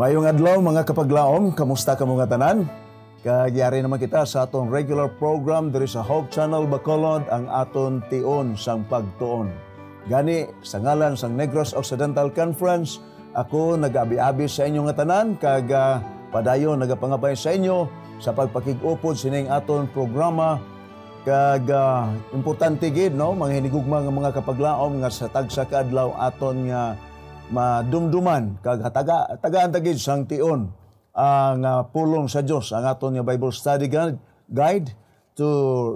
Mayong adlaw mga kapaglaom, kamusta ka mga tanan? Kagyari naman kita sa atong regular program diri sa Hope Channel Bacolod ang aton tion sang pagtuon. Gani sa ngalan sang Negros Occidental Conference, ako nag abi abi sa inyo nga tanan kag padayon nagapangabay sa inyo sa pagpakig-upod sining aton programa kag uh, importante gid no mga hinigugma nga mga kapaglaom nga sa tagsa kaadlaw aton nga uh, madumduman kag taga tagaan tagid sang tion ang uh, pulong sa Dios ang aton nga Bible study guide to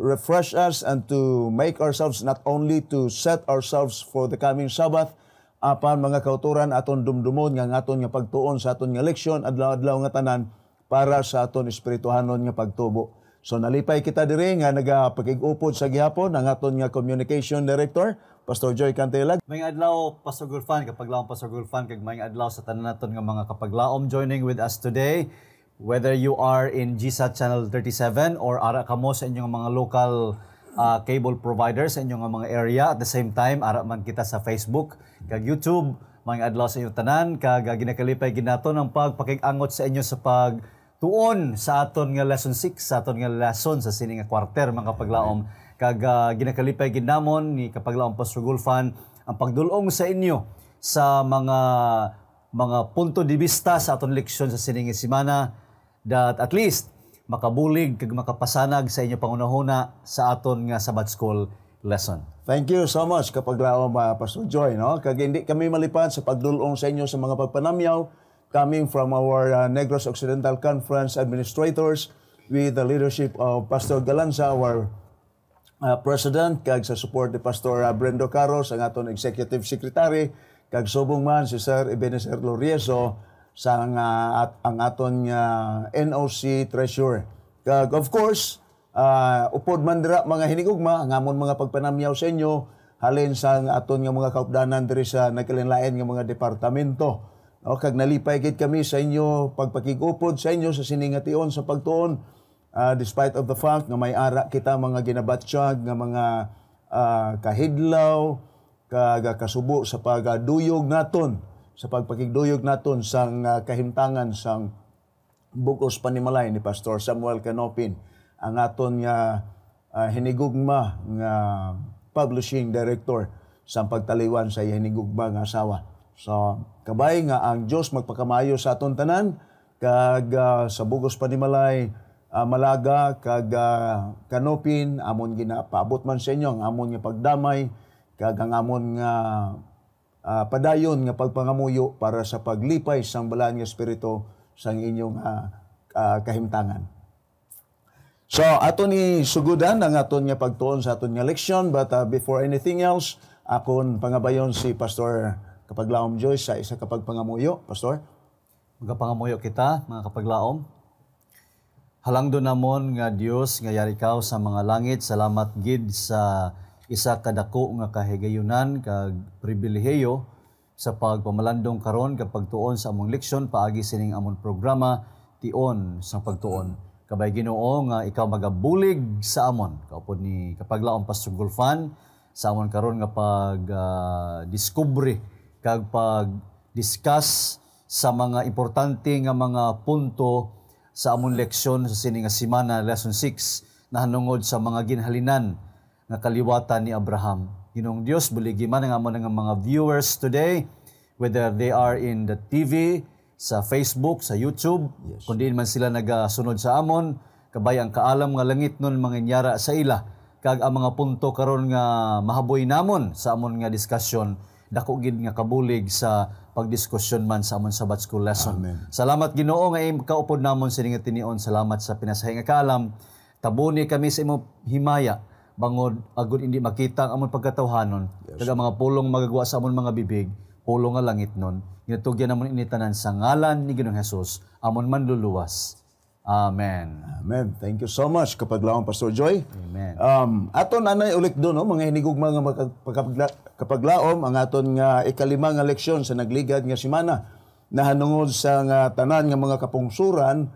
refresh us and to make ourselves not only to set ourselves for the coming Sabbath apan mga kauturan aton dumdumon nga aton nga pagtuon sa aton nga leksyon adlaw-adlaw nga tanan para sa aton espirituhanon nga pagtubo. So nalipay kita diri nga nagapakig-upod sa gihapon ang aton nga communication director Pastor Joy Cantelag. May adlaw Pastor Gulfan kapaglaom, laom Pastor Gulfan kag may adlaw sa tanan naton nga mga kapaglaom joining with us today. Whether you are in GSAT Channel 37 or ara kamo mo sa inyong mga local uh, cable providers sa inyong mga area at the same time ara man kita sa Facebook kag YouTube mga adlaw sa inyong tanan kag ah, ginakalipay ginato ng pagpakiangot sa inyo sa pag tuon sa aton nga lesson 6 sa aton nga lesson sa sini nga kwarter mga kapaglaom. Amen kag uh, ginakalipay gid namon ni kapaglaong Pastor Gulfan ang pagdulong sa inyo sa mga mga punto de vista sa aton leksyon sa sining semana that at least makabulig kag makapasanag sa inyo pangunahuna sa aton nga Sabbath School lesson. Thank you so much kapag laom uh, ah, Pastor Joy no kag hindi kami malipad sa pagdulong sa inyo sa mga pagpanamyaw coming from our uh, Negros Occidental Conference administrators with the leadership of Pastor Galanza, our uh, President, kag sa support ni Pastor uh, Brendo Carros, ang aton Executive Secretary, kag subong man si Sir Ebenezer Lorieso, sa uh, at, ang aton uh, NOC Treasurer. Kag of course, uh, upod man dira mga hinigugma, ngamon mga pagpanamyaw sa inyo, halin sa aton nga mga kaupdanan diri sa nagkalinlain nga mga departamento. O, kag nalipay gid kami sa inyo pagpakigupod sa inyo sa siningation sa pagtuon uh, despite of the fact nga may ara kita mga ginabatsyag nga mga uh, kahidlaw kag kasubo sa pagaduyog naton sa pagpakigduyog naton sang uh, ah, kahimtangan sang bukos panimalay ni Pastor Samuel Canopin ang aton nga uh, hinigugma nga publishing director sa pagtaliwan sa hinigugma nga asawa. So kabay nga ang Dios magpakamayo sa aton tanan kag uh, sa bugos panimalay uh, malaga kag uh, ah, kanupin amon ginapaabot man sa inyo ang amon nga pagdamay kag ang amon nga uh, padayon nga pagpangamuyo para sa paglipay sang balaan nga espiritu sang inyong uh, uh, kahimtangan. So ato ni sugudan ang aton nga pagtuon sa aton nga leksyon but uh, before anything else akon pangabayon si Pastor Kapaglaom Joyce sa isa kapag pangamuyo, Pastor. Mga kita, mga kapaglaom. Halangdo namon nga Dios nga yari ka sa mga langit, salamat gid sa isa kadako nga kahigayunan kag pribilehiyo sa pagpamalandong karon kag pagtuon sa among leksyon paagi sining among programa tion sa pagtuon. Kabay Ginoo nga ikaw magabulig sa amon kaupod ni kapaglaom Pastor Gulfan sa amon karon nga pag uh, ah, discovery kag pag discuss sa mga importante nga mga punto sa amon leksyon sa sininga nga semana lesson 6 na hanungod sa mga ginhalinan nga kaliwatan ni Abraham. Hinong Dios buligi man nga amon nga mga viewers today whether they are in the TV, sa Facebook, sa YouTube, yes. kundi man sila nagasunod sa amon, kabay ang kaalam nga langit nun manginyara sa ila kag ang mga punto karon nga mahaboy namon sa amon nga diskasyon dako gid nga kabulig sa pagdiskusyon man sa amon sa Sabbath School lesson. Amen. Salamat Ginoo nga kaupod namon sini nga tinion. Salamat sa pinasahi nga kaalam. Tabuni kami sa imong himaya bangod agud indi makita ang amon pagkatawhanon yes. Kaga mga pulong magagawa sa amon mga bibig pulong nga langit nun. Ginatugyan namon ini tanan sa ngalan ni Ginoong Hesus amon man manluluwas. Amen. Amen. Thank you so much, kapag Pastor Joy. Amen. Um, aton nanay ulit do no mga hinigog mga kapagla, kapaglaom ang aton nga ikalimang leksyon sa nagligad nga semana nahanungod sa nga tanan nga mga kapungsuran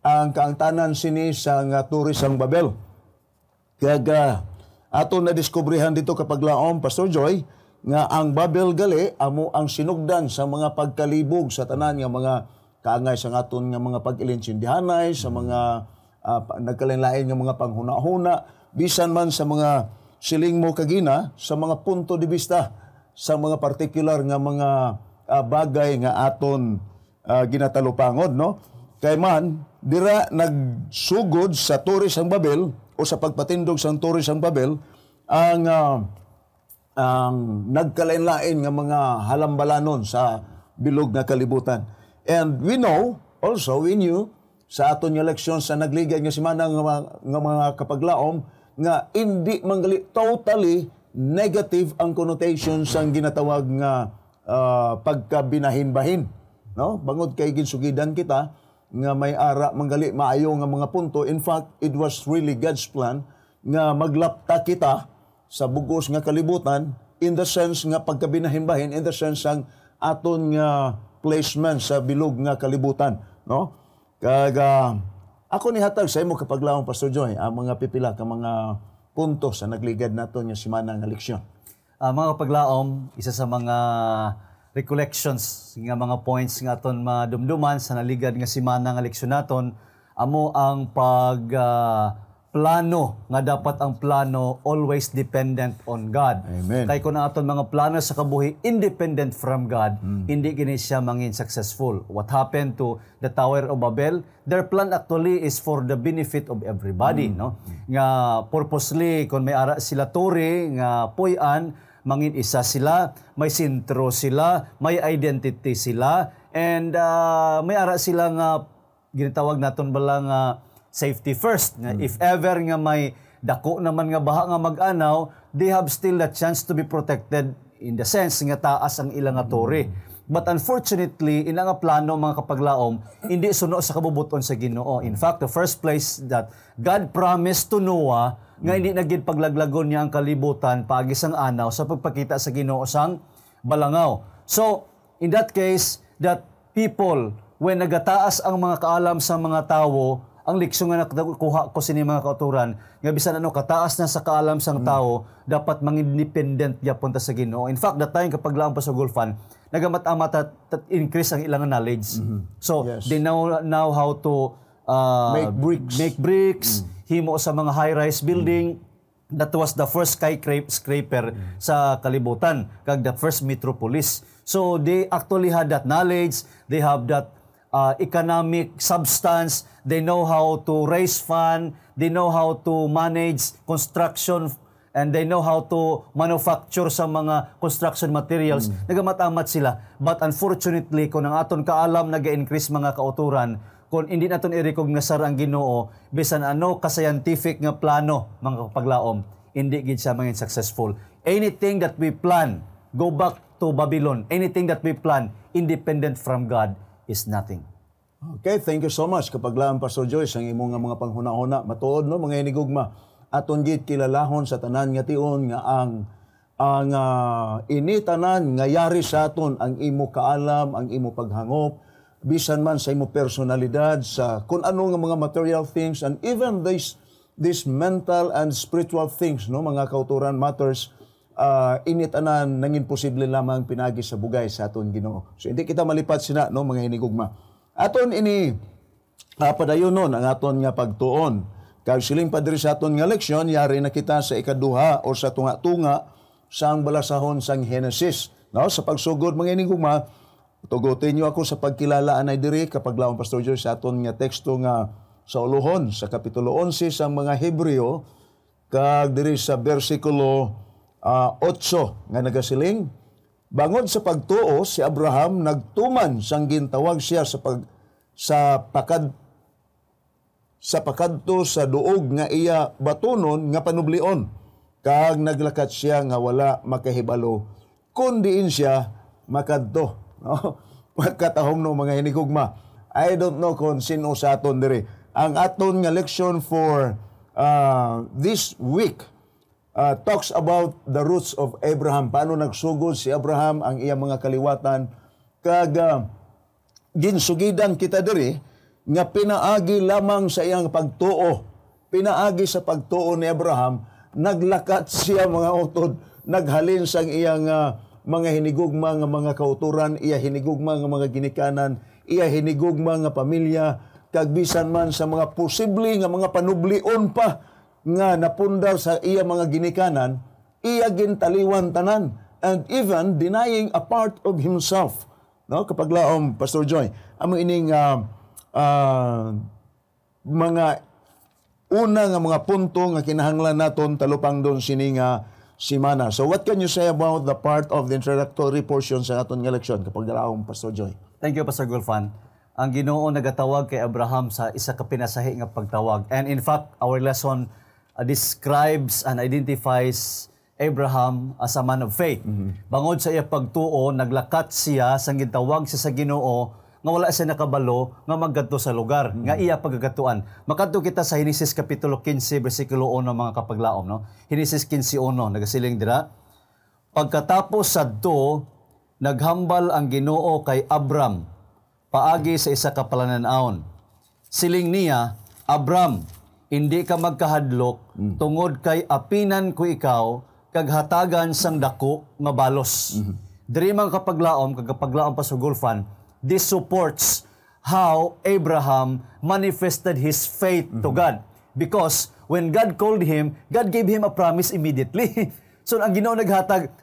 ang kaangtanan sini sa nga turis ang Babel. Kag uh, aton na diskubrehan dito kapaglaom Pastor Joy nga ang Babel gali amo ang sinugdan sa mga pagkalibog sa tanan nga mga kaangay sa ngaton nga mga pag-ilinsindihanay, sa hmm. mga uh, ah, nagkalain-lain nga mga panghuna-huna, bisan man sa mga siling mo kagina, sa mga punto de vista, sa mga particular nga mga uh, bagay nga aton uh, ginatalupangod, no? Kay man, dira nagsugod sa turis ang Babel o sa pagpatindog sa turis ang Babel, ang uh, ang nagkalain-lain nga mga halambalanon sa bilog nga kalibutan. And we know, also we knew, sa aton nga leksyon sa nagligay nga simana nga, nga mga kapaglaom, nga hindi manggali totally negative ang connotation sa ginatawag nga uh, ah, pagkabinahin No? Bangod kay ginsugidan kita, nga may ara manggali maayo nga mga punto. In fact, it was really God's plan nga maglapta kita sa bugos nga kalibutan in the sense nga pagkabinahinbahin, in the sense ang aton nga placement sa bilog nga kalibutan, no? Kag uh, ako ni hatag sa imo kapag Pastor Joy ang mga pipila ka mga punto sa nagligad nato nga semana nga leksyon. Uh, mga paglaom, isa sa mga recollections nga mga points nga aton madumduman sa naligad nga semana nga leksyon naton amo ang pag uh, plano nga dapat ang plano always dependent on God. Amen. Kay kun aton mga plano sa kabuhi independent from God, mm. hindi gini siya mangin successful. What happened to the Tower of Babel? Their plan actually is for the benefit of everybody, mm. no? Nga purposely kun may ara sila tore nga puy mangin isa sila, may sentro sila, may identity sila and uh, may ara sila nga ginatawag naton bala nga uh, safety first. Nga, hmm. If ever nga may dako naman nga baha nga mag-anaw, they have still the chance to be protected in the sense nga taas ang ilang nga tori. Hmm. But unfortunately, ina nga plano mga kapaglaom, hindi suno sa kabubuton sa Ginoo. In fact, the first place that God promised to Noah nga hmm. hindi nagid paglaglagon niya ang kalibutan pagisang anaw sa pagpakita sa Ginoo sang balangaw. So, in that case, that people when nagataas ang mga kaalam sa mga tawo, ang leksyon nga nakuha ko sa mga kauturan nga bisan ano kataas na sa kaalam sang hmm. tao dapat dapat independent ya punta sa Ginoo in fact that time kapag laang pa sa gulfan nagamat-amat at, increase ang ilang knowledge mm-hmm. so yes. they know, now how to uh, make bricks make bricks mm. himo sa mga high rise building mm. that was the first skyscraper mm. sa kalibutan kag the first metropolis so they actually had that knowledge they have that uh, economic substance. They know how to raise fund. They know how to manage construction and they know how to manufacture sa mga construction materials. Mm. Nagamatamat sila. But unfortunately, kung ang aton kaalam nag-increase mga kauturan, kung hindi naton i-recog nga sar ang Ginoo bisan ano ka scientific nga plano mga paglaom, hindi gid siya maging successful. Anything that we plan, go back to Babylon. Anything that we plan, independent from God is nothing. Okay, thank you so much. Kapag laan, Pastor Joyce, ang imong mga panghuna-huna, matuod no, mga inigugma. Aton gid kilalahon sa tanan nga tiun nga ang ang uh, ah, initanan nga yari sa aton ang imo kaalam, ang imo paghangop, bisan man sa imo personalidad, sa kung ano nga mga material things and even this, this mental and spiritual things no mga kauturan matters uh, init anan nang imposible lamang pinagi sa bugay sa aton Ginoo. So hindi kita malipat sina no mga hinigugma. Aton ini uh, ah, padayon nun ang aton nga pagtuon. Kag siling padre sa aton nga leksyon yari na kita sa ikaduha o sa tunga-tunga sang balasahon sang Genesis. No sa pagsugod mga hinigugma tugutin niyo ako sa pagkilala anay diri kapag laong pastor Joy sa aton nga teksto nga sa Ulohon sa kapitulo 11 sa mga Hebreo kag diri sa bersikulo uh, ah, 8 nga nagasiling. Bangod sa pagtuo si Abraham nagtuman sang gintawag siya sa pag sa pakad sa pakadto sa duog nga iya batunon nga panublion kag naglakat siya nga wala makahibalo kundi in siya makadto no pagkatahom no mga hinikugma I don't know kung sino sa aton dire ang aton nga leksyon for uh, this week uh, talks about the roots of Abraham. Paano nagsugod si Abraham ang iyang mga kaliwatan kag uh, ginsugidan kita diri nga pinaagi lamang sa iyang pagtuo. Pinaagi sa pagtuo ni Abraham, naglakat siya mga utod, naghalin sa iyang uh, mga hinigugma nga mga kauturan, iya hinigugma nga mga ginikanan, iya hinigugma nga pamilya, kagbisan man sa mga posible nga mga panublion pa nga napundaw sa iya mga ginikanan, iya gintaliwan tanan and even denying a part of himself. No, kapag laom Pastor Joy, amo ining uh, uh, mga una nga mga punto nga kinahanglan naton talupang don sini nga simana. So what can you say about the part of the introductory portion sa aton nga leksyon kapag laom Pastor Joy? Thank you Pastor Gulfan ang Ginoo nagatawag kay Abraham sa isa ka pinasahi nga pagtawag. And in fact, our lesson uh, describes and identifies Abraham as a man of faith. Mm-hmm. Bangod sa iya pagtuo, naglakat siya sang gitawag siya sa Ginoo nga wala siya nakabalo nga magadto sa lugar mm-hmm. nga iya pagagatuan. Makadto kita sa Genesis kapitulo 15 bersikulo 1 mga kapaglaom no. Henesis 15:1 nagasiling dira. Pagkatapos sadto naghambal ang Ginoo kay Abram paagi sa isa ka palananaon. Siling niya, Abram, hindi ka magkahadlok mm. tungod kay apinan ko ikaw kaghatagan sang dako nga balos. Mm-hmm. Diri man kapaglaom kagapaglaom pa sa gulfan, this supports how Abraham manifested his faith mm-hmm. to God because when God called him, God gave him a promise immediately. so ang Ginoo naghatag,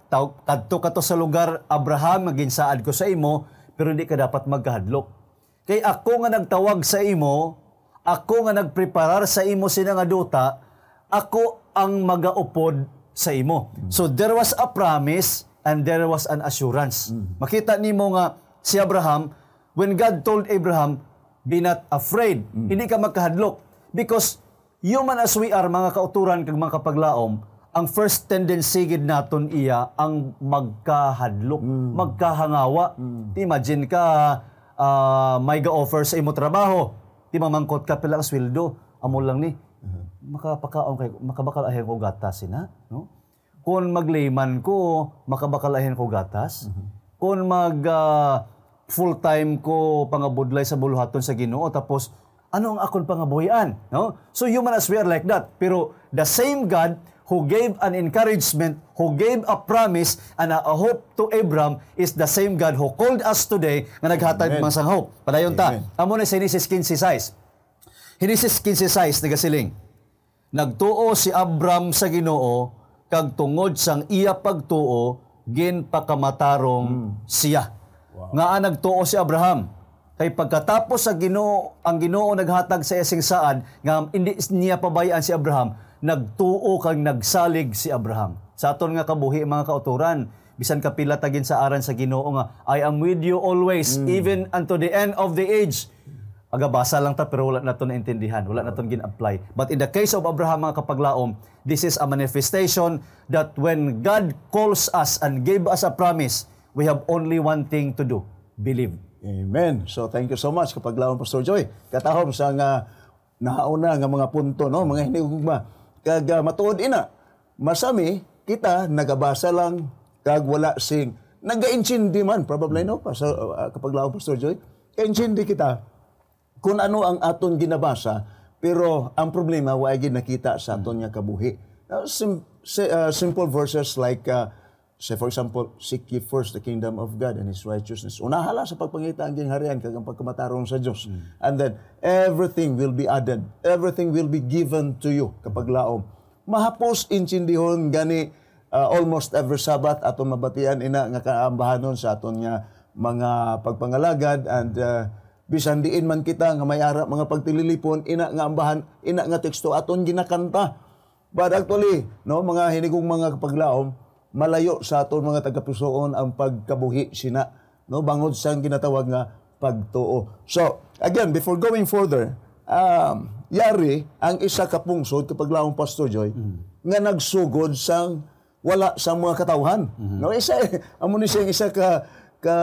kadto ka to sa lugar Abraham ginsaad ko sa imo, pero hindi ka dapat magkahadlok. Kay ako nga nagtawag sa imo, ako nga nagpreparar sa imo sina nga duta, ako ang magaupod sa imo. Mm. So there was a promise and there was an assurance. Mm. Makita nimo nga si Abraham, when God told Abraham, be not afraid, mm. hindi ka magkahadlok Because human as we are, mga kauturan kag mga kapaglaom, ang first tendency gid naton iya ang magkahadlok, mm. magkahangawa. Mm. Imagine ka uh, may ga-offer sa imo trabaho. Di mamangkot ka pala ang sweldo. Amo lang ni. Makapakaon kay makabakalahin ko gatas ina, no? Kun maglayman ko, makabakalahin ko gatas. Kun mag uh, ah, full time ko pangabudlay sa buluhaton sa Ginoo tapos ano ang akon pangabuhian, no? So human as we are like that. Pero the same God who gave an encouragement, who gave a promise, and a, hope to Abraham is the same God who called us today nga naghatag Amen. masang hope. Padayon ta. Amo na sa Genesis 15 size. Genesis 15 size, nagasiling. Nagtuo si Abraham sa ginoo, kag tungod sang iya pagtuo, ginpakamatarong hmm. siya. Wow. Nga nagtuo si Abraham, kay pagkatapos sa Ginoo ang Ginoo naghatag sa esing saan nga hindi niya pabayaan si Abraham nagtuo kang nagsalig si Abraham. Sa aton nga kabuhi mga kauturan, bisan kapila tagin sa aran sa Ginoo nga I am with you always mm. even unto the end of the age. Agabasa lang ta pero wala naton intindihan, wala naton gin-apply. But in the case of Abraham mga kapaglaom, this is a manifestation that when God calls us and gave us a promise, we have only one thing to do, believe. Amen. So thank you so much kapaglaom Pastor Joy. Katahom sa nga nauna nga mga punto no, mga hinigugma Kag matuod ina, masami kita nagabasa lang kag wala sing nagainchindi man probably no pa so, uh, ah, kapag lao Pastor Joy kainchindi kita kung ano ang aton ginabasa pero ang problema wa gid nakita sa aton nga kabuhi uh, sim, si, uh, simple verses like uh, Say for example, seek ye first the kingdom of God and His righteousness. Unahala sa pagpangita ang gingharian kag ang pagkamatarong sa Dios. Mm. And then, everything will be added. Everything will be given to you kapag laom. Mahapos inchindihon gani uh, almost every Sabbath aton mabatian ina nga kaambahanon sa aton nga mga pagpangalagad and uh, bisan diin man kita nga may ara mga pagtililipon ina nga ambahan ina nga teksto aton ginakanta. But actually, no mga hinigong mga paglaom malayo sa aton mga taga-Pisoon ang pagkabuhi sina no bangod sa ginatawag nga pagtuo. So, again, before going further, um, yari ang isa ka pungsod kapag laong Pastor Joy mm. nga nagsugod sa wala sa mga katawhan. Mm-hmm. No, isa eh. amo ni siyang isa ka ka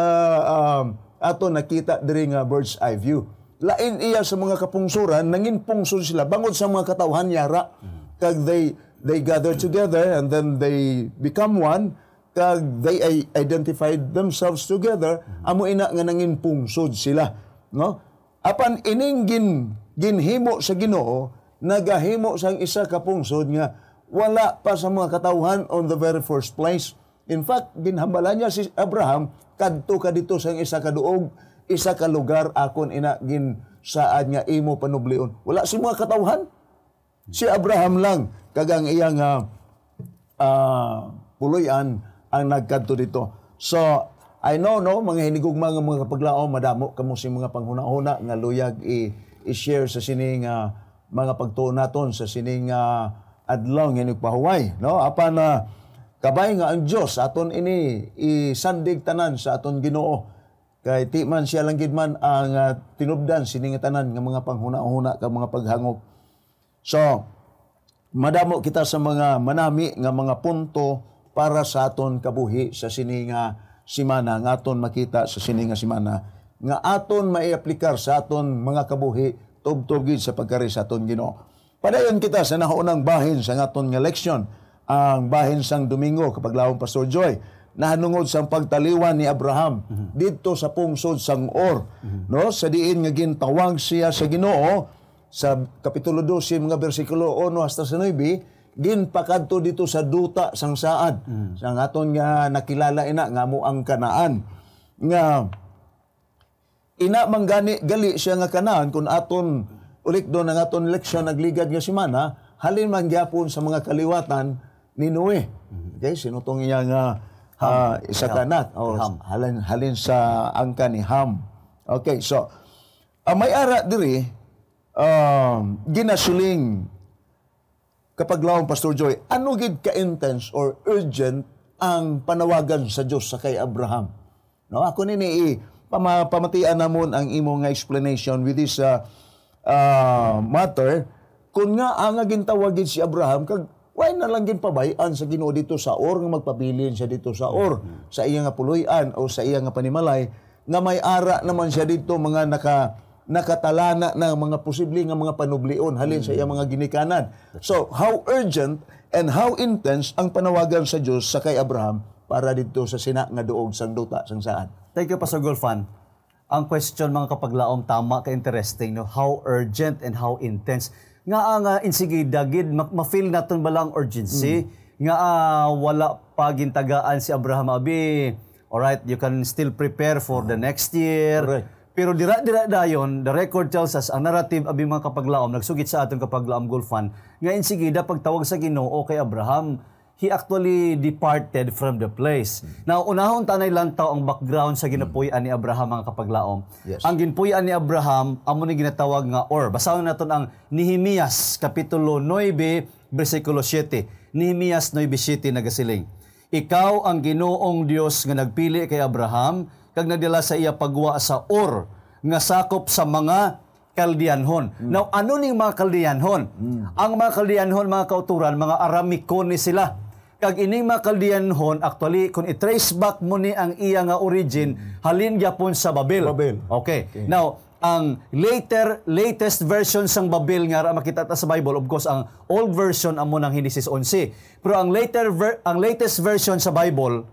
um, ato nakita diri nga bird's eye view. Lain iya sa mga kapungsuran nangin pungsod sila bangod sa mga katawhan yara mm-hmm. kag they they gather together and then they become one kag uh, they identified themselves together amo ina nga nangin pungsod sila no apan ining gin ginhimo sa Ginoo nagahimo sang isa ka pungsod nga wala pa sa mga katawhan on the very first place in fact ginhambala niya si Abraham kadto ka dito sang isa ka duog isa ka lugar akon ina gin saad nga imo panublion wala si mga katawhan si Abraham lang kagang iyang uh, ah, uh, ah, puloyan ang nagkadto dito. So, I know, no, mga hinigog mga mga paglaom, madamo kamo si mga panghuna-huna nga luyag i- share sa sining uh, mga pagtuon naton sa sining uh, adlaw nga nagpahuway, no? Apan na uh, kabay nga ang Dios aton ini isandig tanan sa aton Ginoo. Kay ti man siya lang man ang uh, tinubdan sining tanan nga mga panghuna-huna ka mga paghangop. So, madamo kita sa mga manami nga mga punto para sa aton kabuhi sa sininga simana nga aton makita sa sininga simana nga aton maiaplikar sa aton mga kabuhi tubtog sa pagkari sa aton Ginoo. Padayon kita sa naunang bahin sa aton nga leksyon ang bahin sang Domingo kapag lawong Pastor Joy na hanungod sang pagtaliwan ni Abraham mm-hmm. dito sa pungsod sang Or mm-hmm. no sa diin nga gintawag siya sa Ginoo sa Kapitulo 12 mga bersikulo 1 hasta 9 din pakadto dito sa duta sang saad mm. sang aton nga nakilala ina nga mo ang kanaan nga ina manggani gali siya nga kanaan kun aton ulik do nga aton leksyon nagligad nga semana halin man gyapon sa mga kaliwatan ni Noe mm-hmm. okay sinutong niya nga uh, isa kanat o oh, halin halin sa angka ni Ham okay so uh, may ara diri um, ginasuling kapag lawang Pastor Joy, ano gid ka-intense or urgent ang panawagan sa Dios sa kay Abraham? No, ako ni ni eh, pama, pamatian namon ang imo nga explanation with this uh, uh, matter kun nga ang ah, gintawagin si Abraham kag why na lang gin pabayan sa Ginoo dito sa or nga magpabilin siya dito sa or sa iya nga puloy-an o sa iya nga panimalay na may ara naman siya dito mga naka nakatalana ng mga posible nga mga panublion halin mm. sa iyang mga ginikanan. So, how urgent and how intense ang panawagan sa Dios sa kay Abraham para dito sa sina nga duog sang duta sang saan. Thank you Pastor Golfan. Ang question mga kapaglaom tama ka interesting no how urgent and how intense nga ang ah, uh, insige dagid ma naton balang urgency mm. nga uh, wala pa gintagaan si Abraham abi. All right, you can still prepare for the ah. next year. Correct pero dira dira dayon, the record tells us ang narrative abi mga kapaglaom nagsugit sa atong kapaglaom gulfan nga sige da pagtawag sa Ginoo kay Abraham he actually departed from the place. Mm-hmm. Now unahon tanay lantaw ang background sa mm. ginapuy-an ni Abraham mga kapaglaom. Yes. Ang ginpuy-an ni Abraham amo ni ginatawag nga or basahon naton ang Nehemias kapitulo 9 bersikulo 7. Nehemias 9:7 nagasiling. Ikaw ang Ginoong Dios nga nagpili kay Abraham kag nadila sa iya pagwa sa or nga sakop sa mga Kaldianhon. Mm. Now, ano ning mga Kaldianhon? Mm. Ang mga Kaldianhon, mga kauturan, mga Aramikon ni sila. Kag ining mga Kaldianhon, actually, kung i-trace back mo ni ang iya nga origin, mm. halin gyapon sa Babel. Babel. Okay. okay. Now, ang later latest version sang Babel nga makita ta sa Bible of course ang old version amo ng Genesis 11 pero ang later ver, ang latest version sa Bible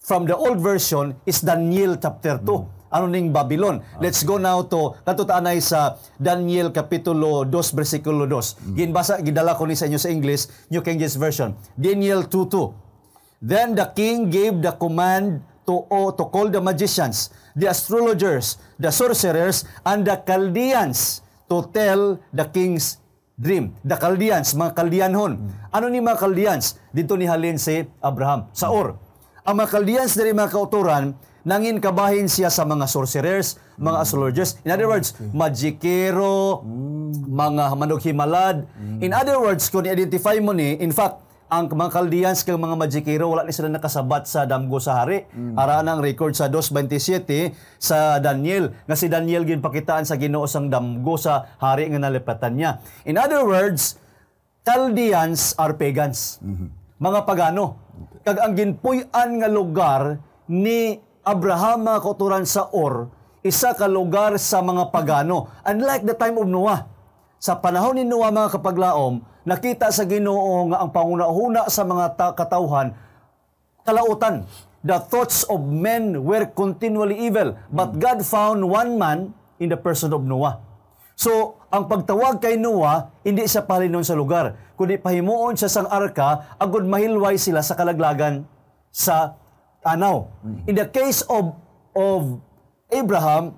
from the old version is Daniel chapter 2. Mm. Ano ning Babylon? Okay. Ah. Let's go now to katutanay sa Daniel kapitulo 2 bersikulo 2. Mm. Ginbasa gidala ko ni sa inyo sa English New King James Version. Daniel 2:2. Then the king gave the command to oh, to call the magicians, the astrologers, the sorcerers and the Chaldeans to tell the king's dream. The Chaldeans, mga Chaldeanhon. Mm. Ano ni mga Chaldeans? Dito ni halin si Abraham, Saor. Mm ang mga kaldians dari mga kauturan, nangin kabahin siya sa mga sorcerers, mm. mga hmm. astrologers. In other words, okay. magikero, mm. mga manughimalad. Mm. In other words, kung i-identify mo ni, in fact, ang mga Chaldeans kay mga magikero, wala ni sila nakasabat sa damgo sa hari. Mm. Araan ang record sa 2.27 sa Daniel, nga si Daniel ginpakitaan sa ginoo sang damgo sa hari nga nalipatan niya. In other words, Chaldeans are pagans. Mm-hmm mga pagano. Kag ang ginpuy-an nga lugar ni Abraham koturan sa Or, isa ka lugar sa mga pagano. Unlike the time of Noah, sa panahon ni Noah mga kapaglaom, nakita sa Ginoo nga ang pangunahuna sa mga ta- katauhan kalautan. The thoughts of men were continually evil, but God found one man in the person of Noah. So, ang pagtawag kay Noah, hindi siya palinon sa lugar, kundi pahimuon siya sang arka, agod mahilway sila sa kalaglagan sa tanaw. In the case of of Abraham,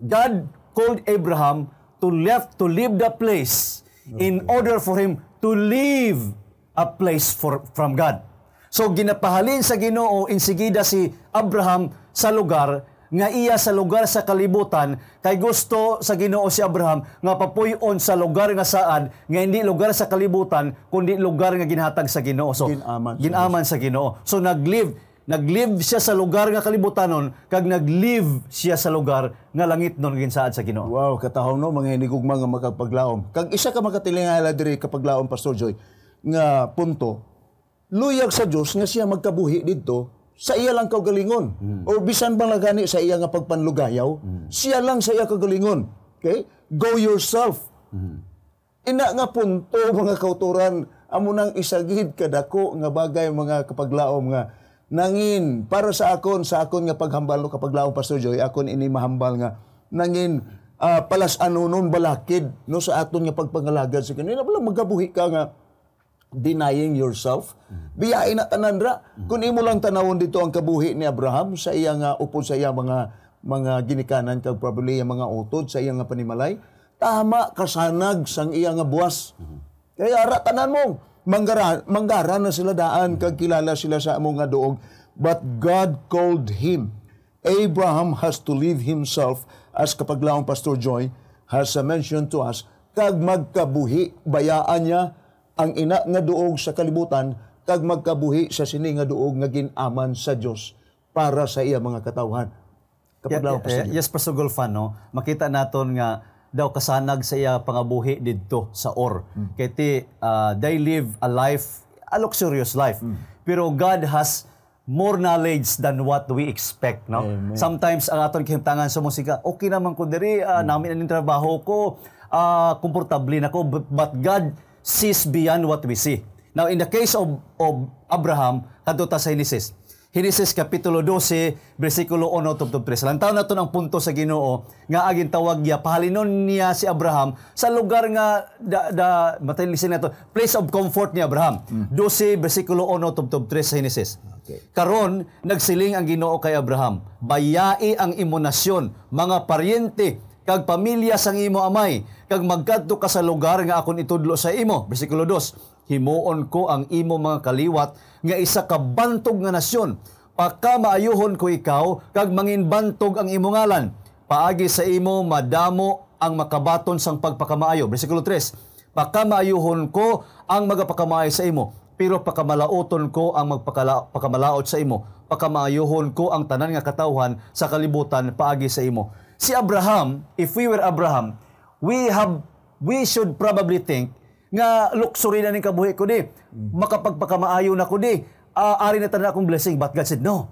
God called Abraham to left to leave the place in order for him to leave a place for from God. So ginapahalin sa Ginoo insigida si Abraham sa lugar nga iya sa lugar sa kalibutan kay gusto sa Ginoo si Abraham nga papuy-on sa lugar nga saan nga hindi lugar sa kalibutan kundi lugar nga ginhatag sa Ginoo so ginaman, ginaman sa Ginoo so naglive naglive siya sa lugar nga kalibutanon kag naglive siya sa lugar nga langit nun ginsaad sa Ginoo wow katahom no mga hinigugma nga makagpaglaom kag isa ka makatilingala diri kapaglaom Pastor Joy nga punto luyag sa Dios nga siya magkabuhi didto sa iya lang kagalingon. Mm. O bisan bang lagani sa iya nga pagpanlugayaw, mm. siya lang sa iya kagalingon. Okay? Go yourself. Mm. Ina nga punto mga kauturan amo nang isagid kadako nga bagay mga kapaglaom nga nangin para sa akon sa akon nga paghambal no kapaglaom Pastor Joy akon ini mahambal nga nangin uh, ah, palas anunon balakid no sa aton nga pagpangalagad sa kanila wala magabuhi ka nga denying yourself. Mm. Biyain na tanandra. Kung imo lang tanawon dito ang kabuhi ni Abraham sa iyang uh, upo sa iyang mga mga ginikanan kag probably ang mga utod sa iyang panimalay, tama kasanag sang iyang buwas. Mm. Kaya ara tanan mo, manggara, manggara na sila daan kag kilala sila sa among nga duog, but God called him. Abraham has to leave himself as kapaglaong Pastor Joy has mentioned to us kag magkabuhi bayaan niya ang ina nga duog sa kalibutan kag magkabuhi sa sini nga duog nga ginaman sa Dios para sa iya mga katawhan. Kapag yeah, eh, yeah, yeah. Yes, Pastor Golfano, makita naton nga daw kasanag sa iya pangabuhi didto sa or. Mm. Kaya ti, uh, they live a life, a luxurious life. Mm. Pero God has more knowledge than what we expect, no? Amen. Sometimes ang aton kahimtangan sa musika, okay naman ko diri, uh, mm. namin ang trabaho ko, uh, komportable na ko, but, but God sees beyond what we see. Now, in the case of, of Abraham, kaduta sa Genesis. Genesis Kapitulo 12, versikulo 1 to 3. Lantaw na ito ng punto sa ginoo, nga aging tawag niya, pahalinon niya si Abraham sa lugar nga, da, da, matalisin na ito, place of comfort ni Abraham. Mm. 12, versikulo 1 to 3 sa Genesis. Okay. Karon, nagsiling ang ginoo kay Abraham, bayai ang imunasyon, mga paryente, kag pamilya sang imo amay, kag magkadto ka sa lugar nga akon itudlo sa imo. Bersikulo 2, himuon ko ang imo mga kaliwat nga isa ka bantog nga nasyon. Pagka maayuhon ko ikaw, kag mangin bantog ang imo ngalan. Paagi sa imo madamo ang makabaton sang pagpakamaayo. Bersikulo 3, Pagka maayuhon ko ang magapakamaayo sa imo, pero pakamalauton ko ang magpakamalaot sa imo. Pakamaayohon ko ang tanan nga katawhan sa kalibutan paagi sa imo Si Abraham, if we were Abraham, we have we should probably think nga luxury na ning kabuhi ko di. Makapagpakamaayo na ko di. Uh, ari na tanan akong blessing. But God said, no.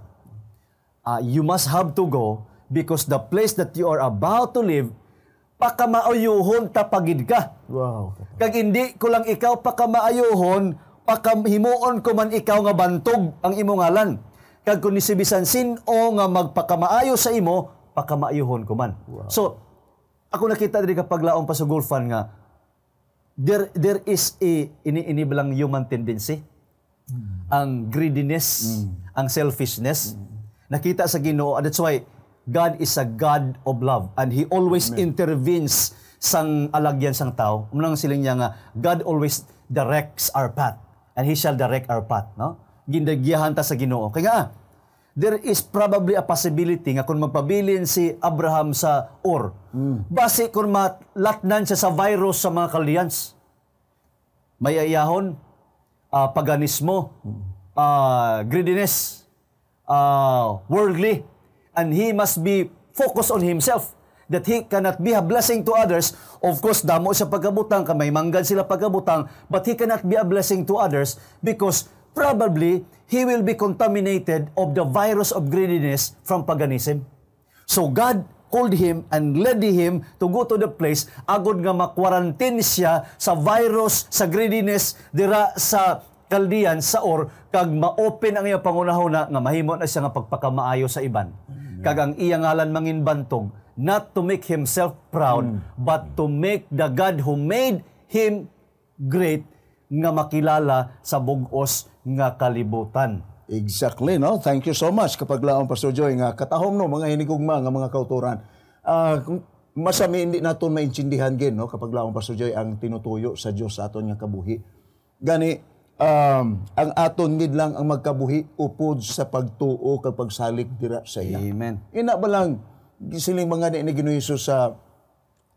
Uh, you must have to go because the place that you are about to live pakamaayuhon tapagid ka. Wow. Kag hindi ko lang ikaw pakamaayuhon, pakahimoon ko man ikaw nga bantog ang imong ngalan. Kag kun nisibisan sino nga magpakamaayo sa imo, pakamayuhon ko man. Wow. So, ako nakita diri kapag laong pa sa golf fan nga there there is a iniinibalang human tendency. Mm. Ang greediness, mm. ang selfishness. Mm. Nakita sa Ginoo and that's why God is a God of love and he always Amen. intervenes sang alagyan sang tao. Umlang siling niya nga God always directs our path and he shall direct our path, no? Gindagyahan ta sa Ginoo. Kaya nga, there is probably a possibility nga kung magpabilin si Abraham sa Or. Mm. Base kung matlatnan siya sa virus sa mga kalyans. May ayahon, uh, paganismo, uh, greediness, uh, worldly, and he must be focused on himself that he cannot be a blessing to others. Of course, damo sa pagabutang, kamay manggan sila pagabutang, but he cannot be a blessing to others because probably he will be contaminated of the virus of greediness from paganism. So God called him and led him to go to the place agod nga ma-quarantine siya sa virus, sa greediness, dira sa kaldian sa or kag ma-open ang iyang pangunahuna nga mahimo na siya nga pagpakamaayo sa iban. Kag ang iyang ngalan mangin bantog not to make himself proud mm. but to make the God who made him great nga makilala sa bugos nga kalibutan. Exactly, no? Thank you so much, kapag laong Pastor Joy, nga katahom, no, mga hinigugma, nga mga kauturan. Uh, masami hindi naton maintindihan gin, no, kapag laong Pastor Joy, ang tinutuyo sa Dios sa aton nga kabuhi. Gani, um, ang aton gid lang ang magkabuhi upod sa pagtuo kag pagsalik dira sa iya. Amen. Ina ba lang siling mga ni Ginoiso sa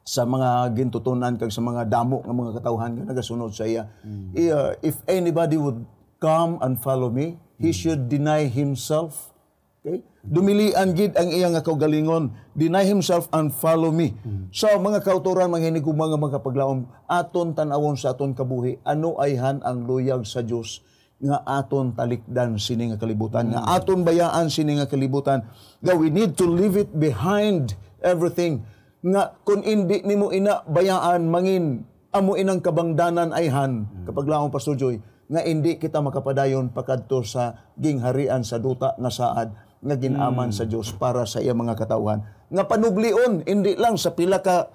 sa mga gintutunan kag sa mga damo ng mga katawhan nga nagasunod sa iya. Mm. uh, if anybody would come and follow me, he mm. should deny himself. Okay? Dumilian gid ang iya nga kaugalingon, deny himself and follow me. Mm. So mga kauturan manghinig ko mga magkapaglaom aton tanawon sa aton kabuhi, ano ayhan ang luyag sa Dios nga aton talikdan sini nga kalibutan, mm. nga aton bayaan sini nga kalibutan. That we need to leave it behind everything nga kung hindi nimo ina bayaan mangin amo inang kabangdanan ayhan mm. kapag laong pasujoy nga indi kita makapadayon pagkadto sa gingharian sa duta nga saad nga ginaman mm. sa Dios para sa iya mga katawhan nga panublion indi lang sa pila ka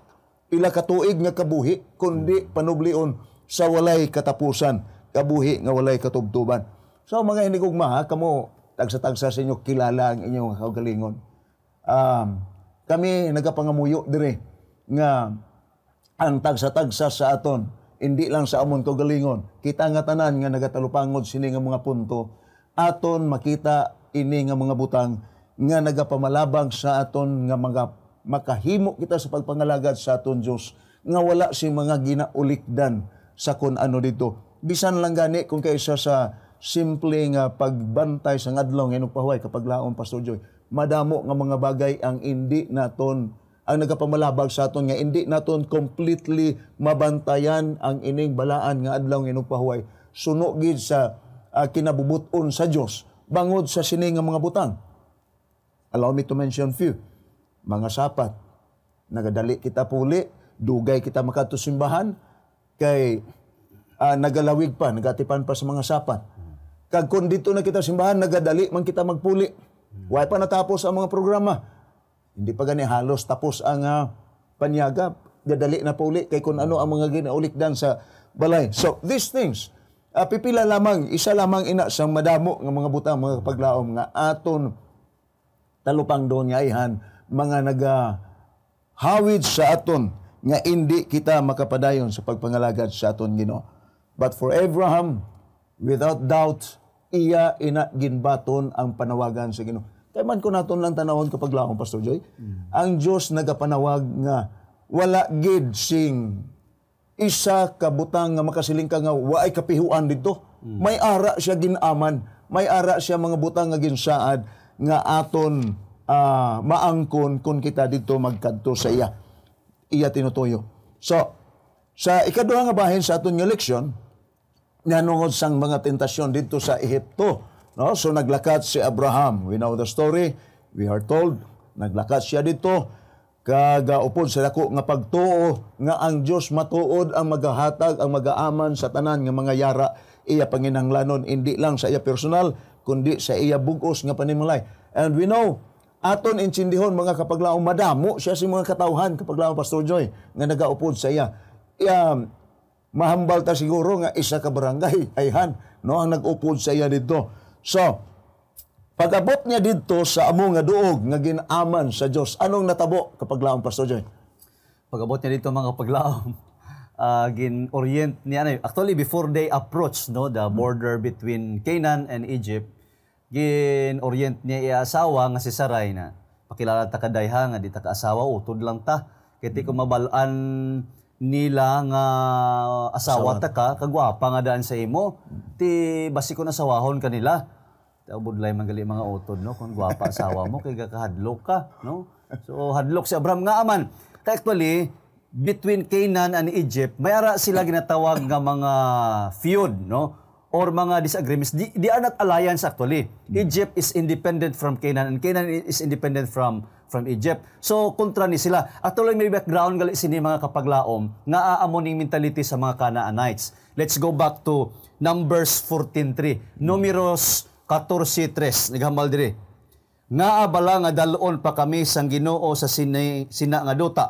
ila ka tuig nga kabuhi kundi mm. panublion sa walay katapusan kabuhi nga walay katubtuban so mga hinigugma ha kamo tagsa-tagsa sa inyo kilala ang inyong kaugalingon um, kami nagapangamuyo dire nga ang tagsa-tagsa sa aton hindi lang sa amon kagalingon kita nga tanan nga nagatalupangod sini nga mga punto aton makita ini nga mga butang nga nagapamalabang sa aton nga mga makahimo kita sa pagpangalagad sa aton Dios nga wala si mga ginaulikdan sa kun ano dito bisan lang gani kung kaysa sa simple nga pagbantay sa ngadlong nga pahaway kapag laon Pastor Joy madamo nga mga bagay ang hindi naton ang nagapamalabag sa aton nga hindi naton completely mabantayan ang ining balaan nga adlaw nga pahuway suno gid sa uh, kinabubuton sa Dios bangod sa sini nga mga butang allow me to mention few mga sapat nagadali kita puli dugay kita makato simbahan kay uh, nagalawig pa nagatipan pa sa mga sapat kag kun dito na kita simbahan nagadali man kita magpuli Why pa natapos ang mga programa? Hindi pa gani halos tapos ang uh, panyaga. Gadali na pa uli kay kung ano ang mga ginaulikdan sa balay. So, these things, uh, pipila lamang, isa lamang ina sa madamo ng mga buta, mga paglaom nga aton talupang doon nga ihan, mga naga hawid sa aton nga hindi kita makapadayon sa pagpangalagad sa aton gino. But for Abraham, without doubt, iya ina ginbaton ang panawagan sa Ginoo. Kay man ko naton lang tanawon kapag laong Pastor Joy, mm. ang Dios nagapanawag nga wala gid sing isa ka butang nga makasiling ka nga waay kapihuan didto. Mm. May ara siya ginaman, may ara siya mga butang nga ginsaad nga aton uh, maangkon kun kita dito magkadto sa iya. Iya tinutuyo. So, sa ikaduhang nga bahin sa aton nga leksyon, nanungod sang mga tentasyon dito sa Ehipto. No? So naglakad si Abraham. We know the story. We are told, naglakad siya dito kagaupod sa dako nga pagtuo nga ang Dios matuod ang magahatag ang magaaman sa tanan nga mga yara iya panginahanglanon indi lang sa iya personal kundi sa iya bugos nga panimulay and we know aton insindihon mga kapaglaong madamo siya si mga katawhan kapaglaong Pastor Joy nga nagaupod sa iya Um, mahambal ta siguro nga isa ka barangay ayhan no ang nag-upod sa iya didto so pagabot niya didto sa amo nga duog nga ginaman sa Dios anong natabo kapag laom pastor Joy Pagabot niya didto mga paglaom uh, gin-orient niya ano, actually before they approach no the border between Canaan and Egypt gin-orient niya iya asawa nga si Sarai na pakilala ta kadayha nga di ta kaasawa utod lang ta kay ko mm. mabalaan nila nga asawa, ta ka kagwapa nga daan sa imo ti basi ko na sawahon kanila taubod lay manggali mga utod no kung gwapa asawa mo kay gakahadlok ka no so hadlok si Abraham nga aman kay actually between Canaan and Egypt may ara sila ginatawag nga mga feud no or mga disagreements, they, they are not alliance actually. Egypt is independent from Canaan and Canaan is independent from from Egypt. So kontra ni sila. At tuloy may background gali sini mga kapaglaom nga aamo ning mentality sa mga Canaanites. Let's go back to Numbers 14:3. Numeros 14:3 naghamal diri. Nga abala nga dalon pa kami sang Ginoo sa sina, sina nga duta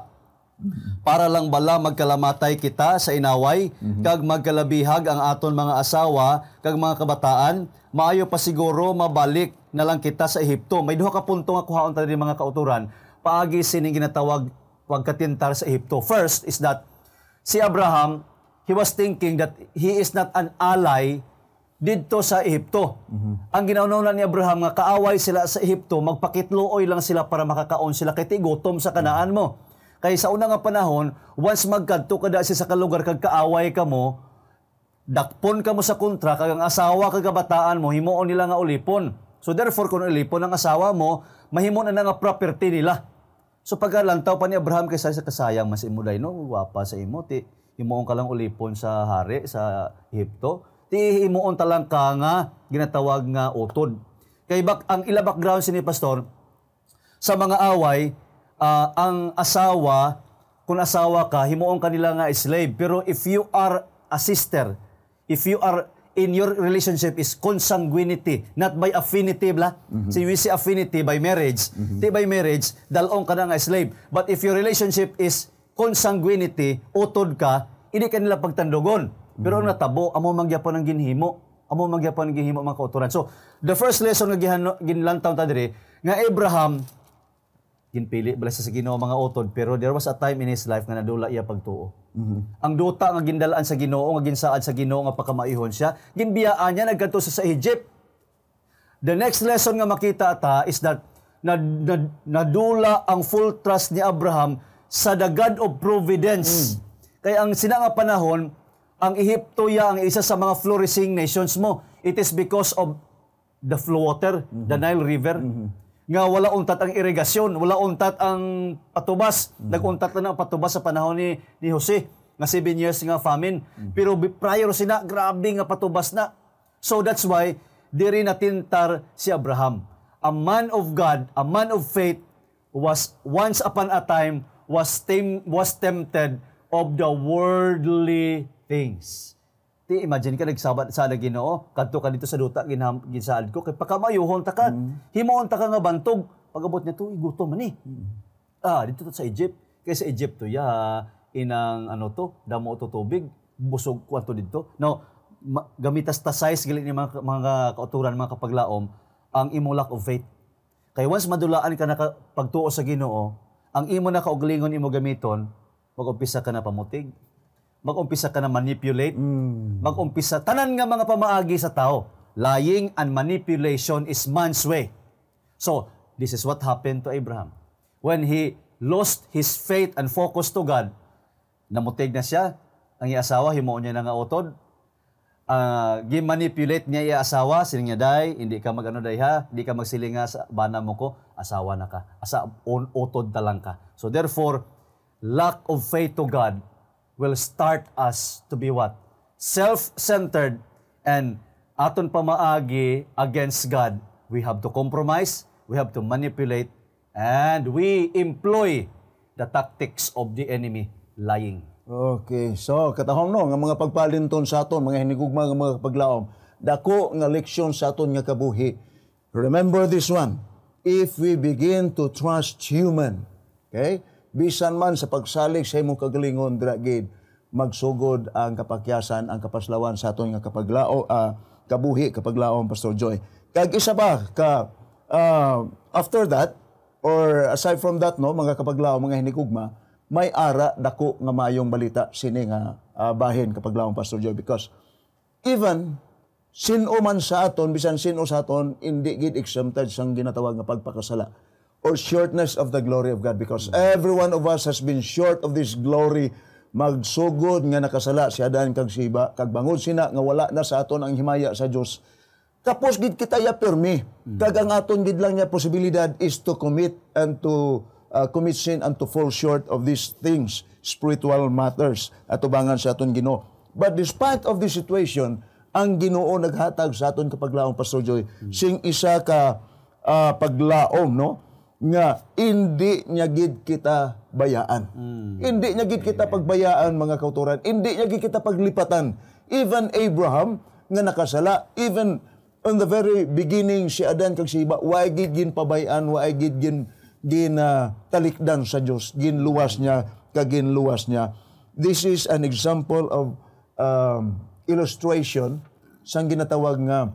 para lang bala magkalamatay kita sa inaway mm-hmm. kag magkalabihag ang aton mga asawa kag mga kabataan maayo pa siguro mabalik na lang kita sa Ehipto may duha ka punto nga kuhaon tani mga kauturan paagi sining ginatawag pagkatintar sa Ehipto first is that si Abraham he was thinking that he is not an ally didto sa Ehipto. Mm-hmm. Ang ginaunaw ni Abraham nga kaaway sila sa Ehipto, magpakitlooy lang sila para makakaon sila kay gutom sa kanaan mo. Kay sa una nga panahon, once magkadto ka da sa kalugar kag kaaway ka mo, dakpon ka mo sa kontra kag ang asawa kag kabataan mo himuon nila nga ulipon. So therefore kun ulipon ang asawa mo, mahimo na nga property nila. So pagalantaw pa ni Abraham kay sa kasayang mas imo no, wapa sa imo ti himuon ka lang ulipon sa hari sa Ehipto. Ti himuon lang ka nga ginatawag nga utod. Kay bak ang ila background sini pastor sa mga away uh, ang asawa, kung asawa ka, himuon kanila nga slave. Pero if you are a sister, if you are in your relationship is consanguinity, not by affinity, bla. Mm-hmm. So we see affinity by marriage. Mm-hmm. Di by marriage, dalong ka na nga slave. But if your relationship is consanguinity, utod ka, hindi ka nila pagtandugon. Pero mm-hmm. natabo, amo magyapon ang ginhimo. Amo magyapon ang ginhimo mga kauturan. So, the first lesson nga ginlantaw ta dire, nga Abraham, ginpili bala sa Ginoo mga utod pero there was a time in his life nga nadula iya pagtuo. Mm-hmm. Ang duta nga gindalaan sa Ginoo nga ginsaad sa Ginoo nga pakamaihon siya, ginbiyaan niya nagkanto sa, sa Egypt. The next lesson nga makita ta is that nad, nad, nadula ang full trust ni Abraham sa the God of providence. Mm. Kaya ang sina nga panahon ang Ehipto ya ang isa sa mga flourishing nations mo. It is because of the flow water, mm-hmm. the mhm. Nile River. Mm-hmm nga wala untat ang irigasyon, wala untat ang patubas. Mm. Naguntat na ang patubas sa panahon ni, ni Jose nga 7 years nga famine. Mm. Pero prior sina grabe nga patubas na. So that's why diri natintar si Abraham. A man of God, a man of faith was once upon a time was tem- was tempted of the worldly things. Ti imagine ka nagsabat sa Ginoo, kadto ka dito sa duta ginham gisaad ko kay pakamayuhon ta ka. Mm. Himuon ta ka nga bantog pagabot nito igutom man eh. Mm. Ah, dito sa Egypt. Kay sa Egypt to ya inang ano to, damo to tubig, busog kwarto dito. No, ma- gamitas ta size gali ni mga, mga kauturan mga kapaglaom ang imo lack of faith. Kay once madulaan ka na pagtuo sa Ginoo, ang imo na kauglingon imo gamiton, mag-umpisa ka na pamutig mag-umpisa ka na manipulate, mm. mag-umpisa, tanan nga mga pamaagi sa tao. Lying and manipulation is man's way. So, this is what happened to Abraham. When he lost his faith and focus to God, namutig na siya, ang iasawa, himuon niya na nga otod, uh, ah, gimanipulate niya iya asawa, siling niya, day, hindi ka magano day ha, hindi ka magsilinga sa bana mo ko, asawa na ka. Asa, on, otod lang ka. So therefore, lack of faith to God will start us to be what? Self-centered and aton pamaagi against God. We have to compromise, we have to manipulate, and we employ the tactics of the enemy, lying. Okay, so katahom no nga mga pagpalinton sa aton, mga hinigugma nga mga paglaom, dako nga leksyon sa aton nga kabuhi. Remember this one. If we begin to trust human, okay? bisan man sa pagsalig sa imong kagalingon dira gid magsugod ang kapakyasan ang kapaslawan sa aton nga kapaglao uh, kabuhi kapaglaom Pastor Joy. Kag isa ba ka uh, after that or aside from that no mga kapaglao mga hinikugma may ara dako nga mayong balita sini nga uh, bahin kapaglaom Pastor Joy because even sino man sa aton bisan sino sa aton indi gid exempted sang ginatawag nga pagpakasala or shortness of the glory of God because every one of us has been short of this glory magsugod nga nakasala siya dan kag siba kag bangod sina nga wala na sa aton ang himaya sa Dios tapos gid kita ya permi kag ang aton gid lang niya posibilidad is to commit and to uh, commit sin and to fall short of these things spiritual matters atubangan sa aton Ginoo but despite of this situation ang Ginoo naghatag sa aton kapaglaom Pastor Joy sing isa ka uh, paglaom no nga hindi niya gid kita bayaan. Mm. Hindi niya gid kita pagbayaan mga kauturan. Hindi niya gid kita paglipatan. Even Abraham nga nakasala, even on the very beginning si Adan kag si Iba, why gid gin pabayaan, wa gid gin gin uh, talikdan sa Dios, gin luwas niya kag gin luwas niya. This is an example of um, illustration sang ginatawag nga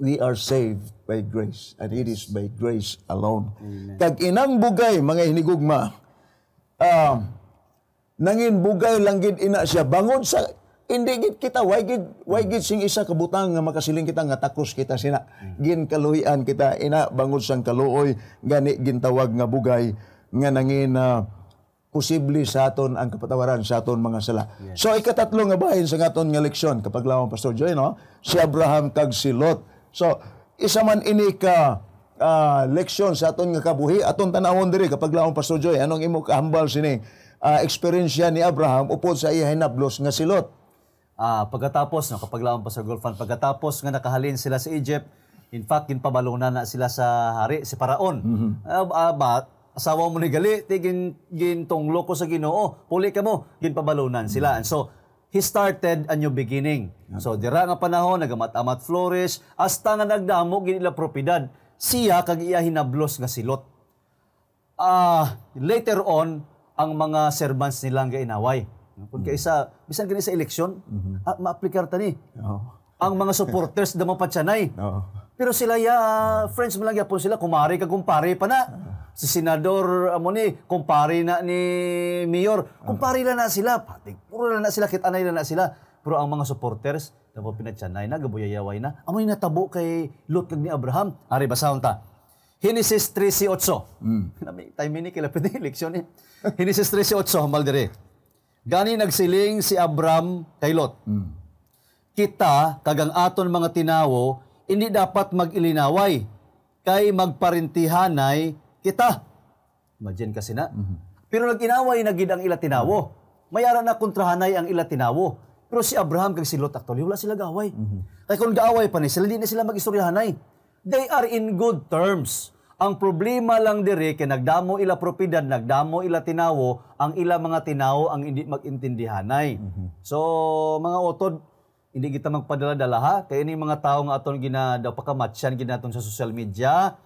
we are saved by grace, and it is by grace alone. Amen. Kag inang bugay, mga hinigugma, um, nangin bugay lang gid ina siya, bangod sa, hindi gid kita, why gid, why gid sing isa kabutang nga makasiling kita, nga takos kita sina, mm. gin kaluhian kita, ina, bangod sang kaluoy, gani gintawag nga bugay, nga nangin uh, posible sa aton ang kapatawaran sa aton mga sala. Yes. So ikatatlo nga bahin sa aton nga leksyon kapag lawang Pastor Joy no, si Abraham kag si Lot So, isa man ini ka uh, leksyon sa aton nga kabuhi, aton tanawon diri kapag laong Pastor Joy, anong imo kahambal sini uh, ah, experience ni Abraham upod sa iya hinablos nga silot. Ah, uh, pagkatapos no kapag laong Pastor Golfan, pagkatapos nga nakahalin sila sa Egypt, in fact ginpabalona na sila sa hari si Paraon. Mm-hmm. Uh, ah, uh, ba, asawa mo ni gali, tigin gintong loko sa Ginoo, puli ka mo, ginpabalunan sila. And so he started a new beginning. So dira nga panahon nagamat-amat Flores hasta nga nagdamo gid ila propiedad siya kag iya hinablos nga silot. Ah, uh, later on ang mga servants nilang gainaway. Kung isa, mm-hmm. bisan kini sa eleksyon, mm-hmm. ah, maaplikar tani. Oh. Ang mga supporters damo pa Oh. Pero sila ya ah, friends mo lang yapon sila kumare kag kumpare pa na. Ah si senador amo ah, ni kumpare na ni mayor kumpare ah. na na sila patig puro na na sila kit anay na na sila pero ang mga supporters na mo pinatyanay na gabuyayaway na amo ni natabo kay Lot kag ni Abraham ari basahon ta Hinesis 3.18. Mm. Time ni kila pwede eleksyon eh. Hinesis 3.18, hamal dire. Gani nagsiling si Abraham kay Lot. Mm. Kita, kagang aton mga tinawo, hindi dapat magilinaway kay magparintihanay kita. Imagine kasi na. Mm-hmm. Pero naginaway na ang ila tinawo. Mm-hmm. Mayara na kontrahanay ang ila tinawo. Pero si Abraham kag si Lot actually wala sila gaway. Mm-hmm. Kay kung gaaway pa ni sila di na sila magistoryahanay. They are in good terms. Ang problema lang dire kay nagdamo ila propiedad, nagdamo ila tinawo, ang ila mga tinawo ang hindi magintindihanay. Mm-hmm. So mga utod, hindi kita magpadala-dala ha. Kaya ini mga tao nga aton ginadapakamatsyan ginaton sa social media,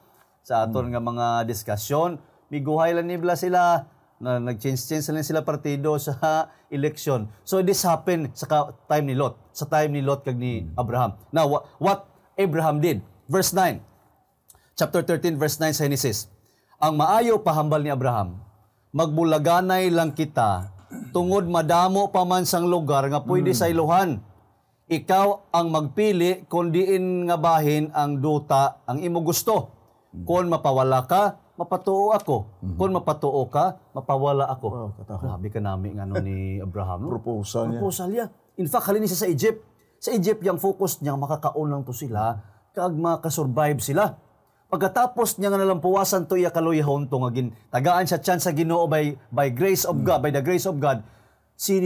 sa aton mm. nga mga diskasyon. Miguhay lang Bla sila na nag-change-change lang sila partido sa election. So this happen sa time ni Lot, sa time ni Lot kag ni mm. Abraham. Now what Abraham did? Verse 9. Chapter 13 verse 9 sa Genesis. Ang maayo pahambal ni Abraham, magbulaganay lang kita tungod madamo pa man sang lugar nga pwede mm. sa iluhan. Ikaw ang magpili kung diin nga bahin ang duta ang imo gusto. Mm-hmm. Kung mapawala ka, mapatuo ako. Mm-hmm. Kung mapatuo ka, mapawala ako. Wow, oh, Grabe ka namin ng ano ni Abraham. No? Proposal niya. Proposal niya. In fact, halin siya sa Egypt. Sa Egypt, yung focus niya, makakaon lang to sila, kag makasurvive sila. Pagkatapos niya nga nalampuwasan to iya kaluyahon to nga gin, tagaan siya chance sa Ginoo by by grace of mm. God, mm. by the grace of God. Si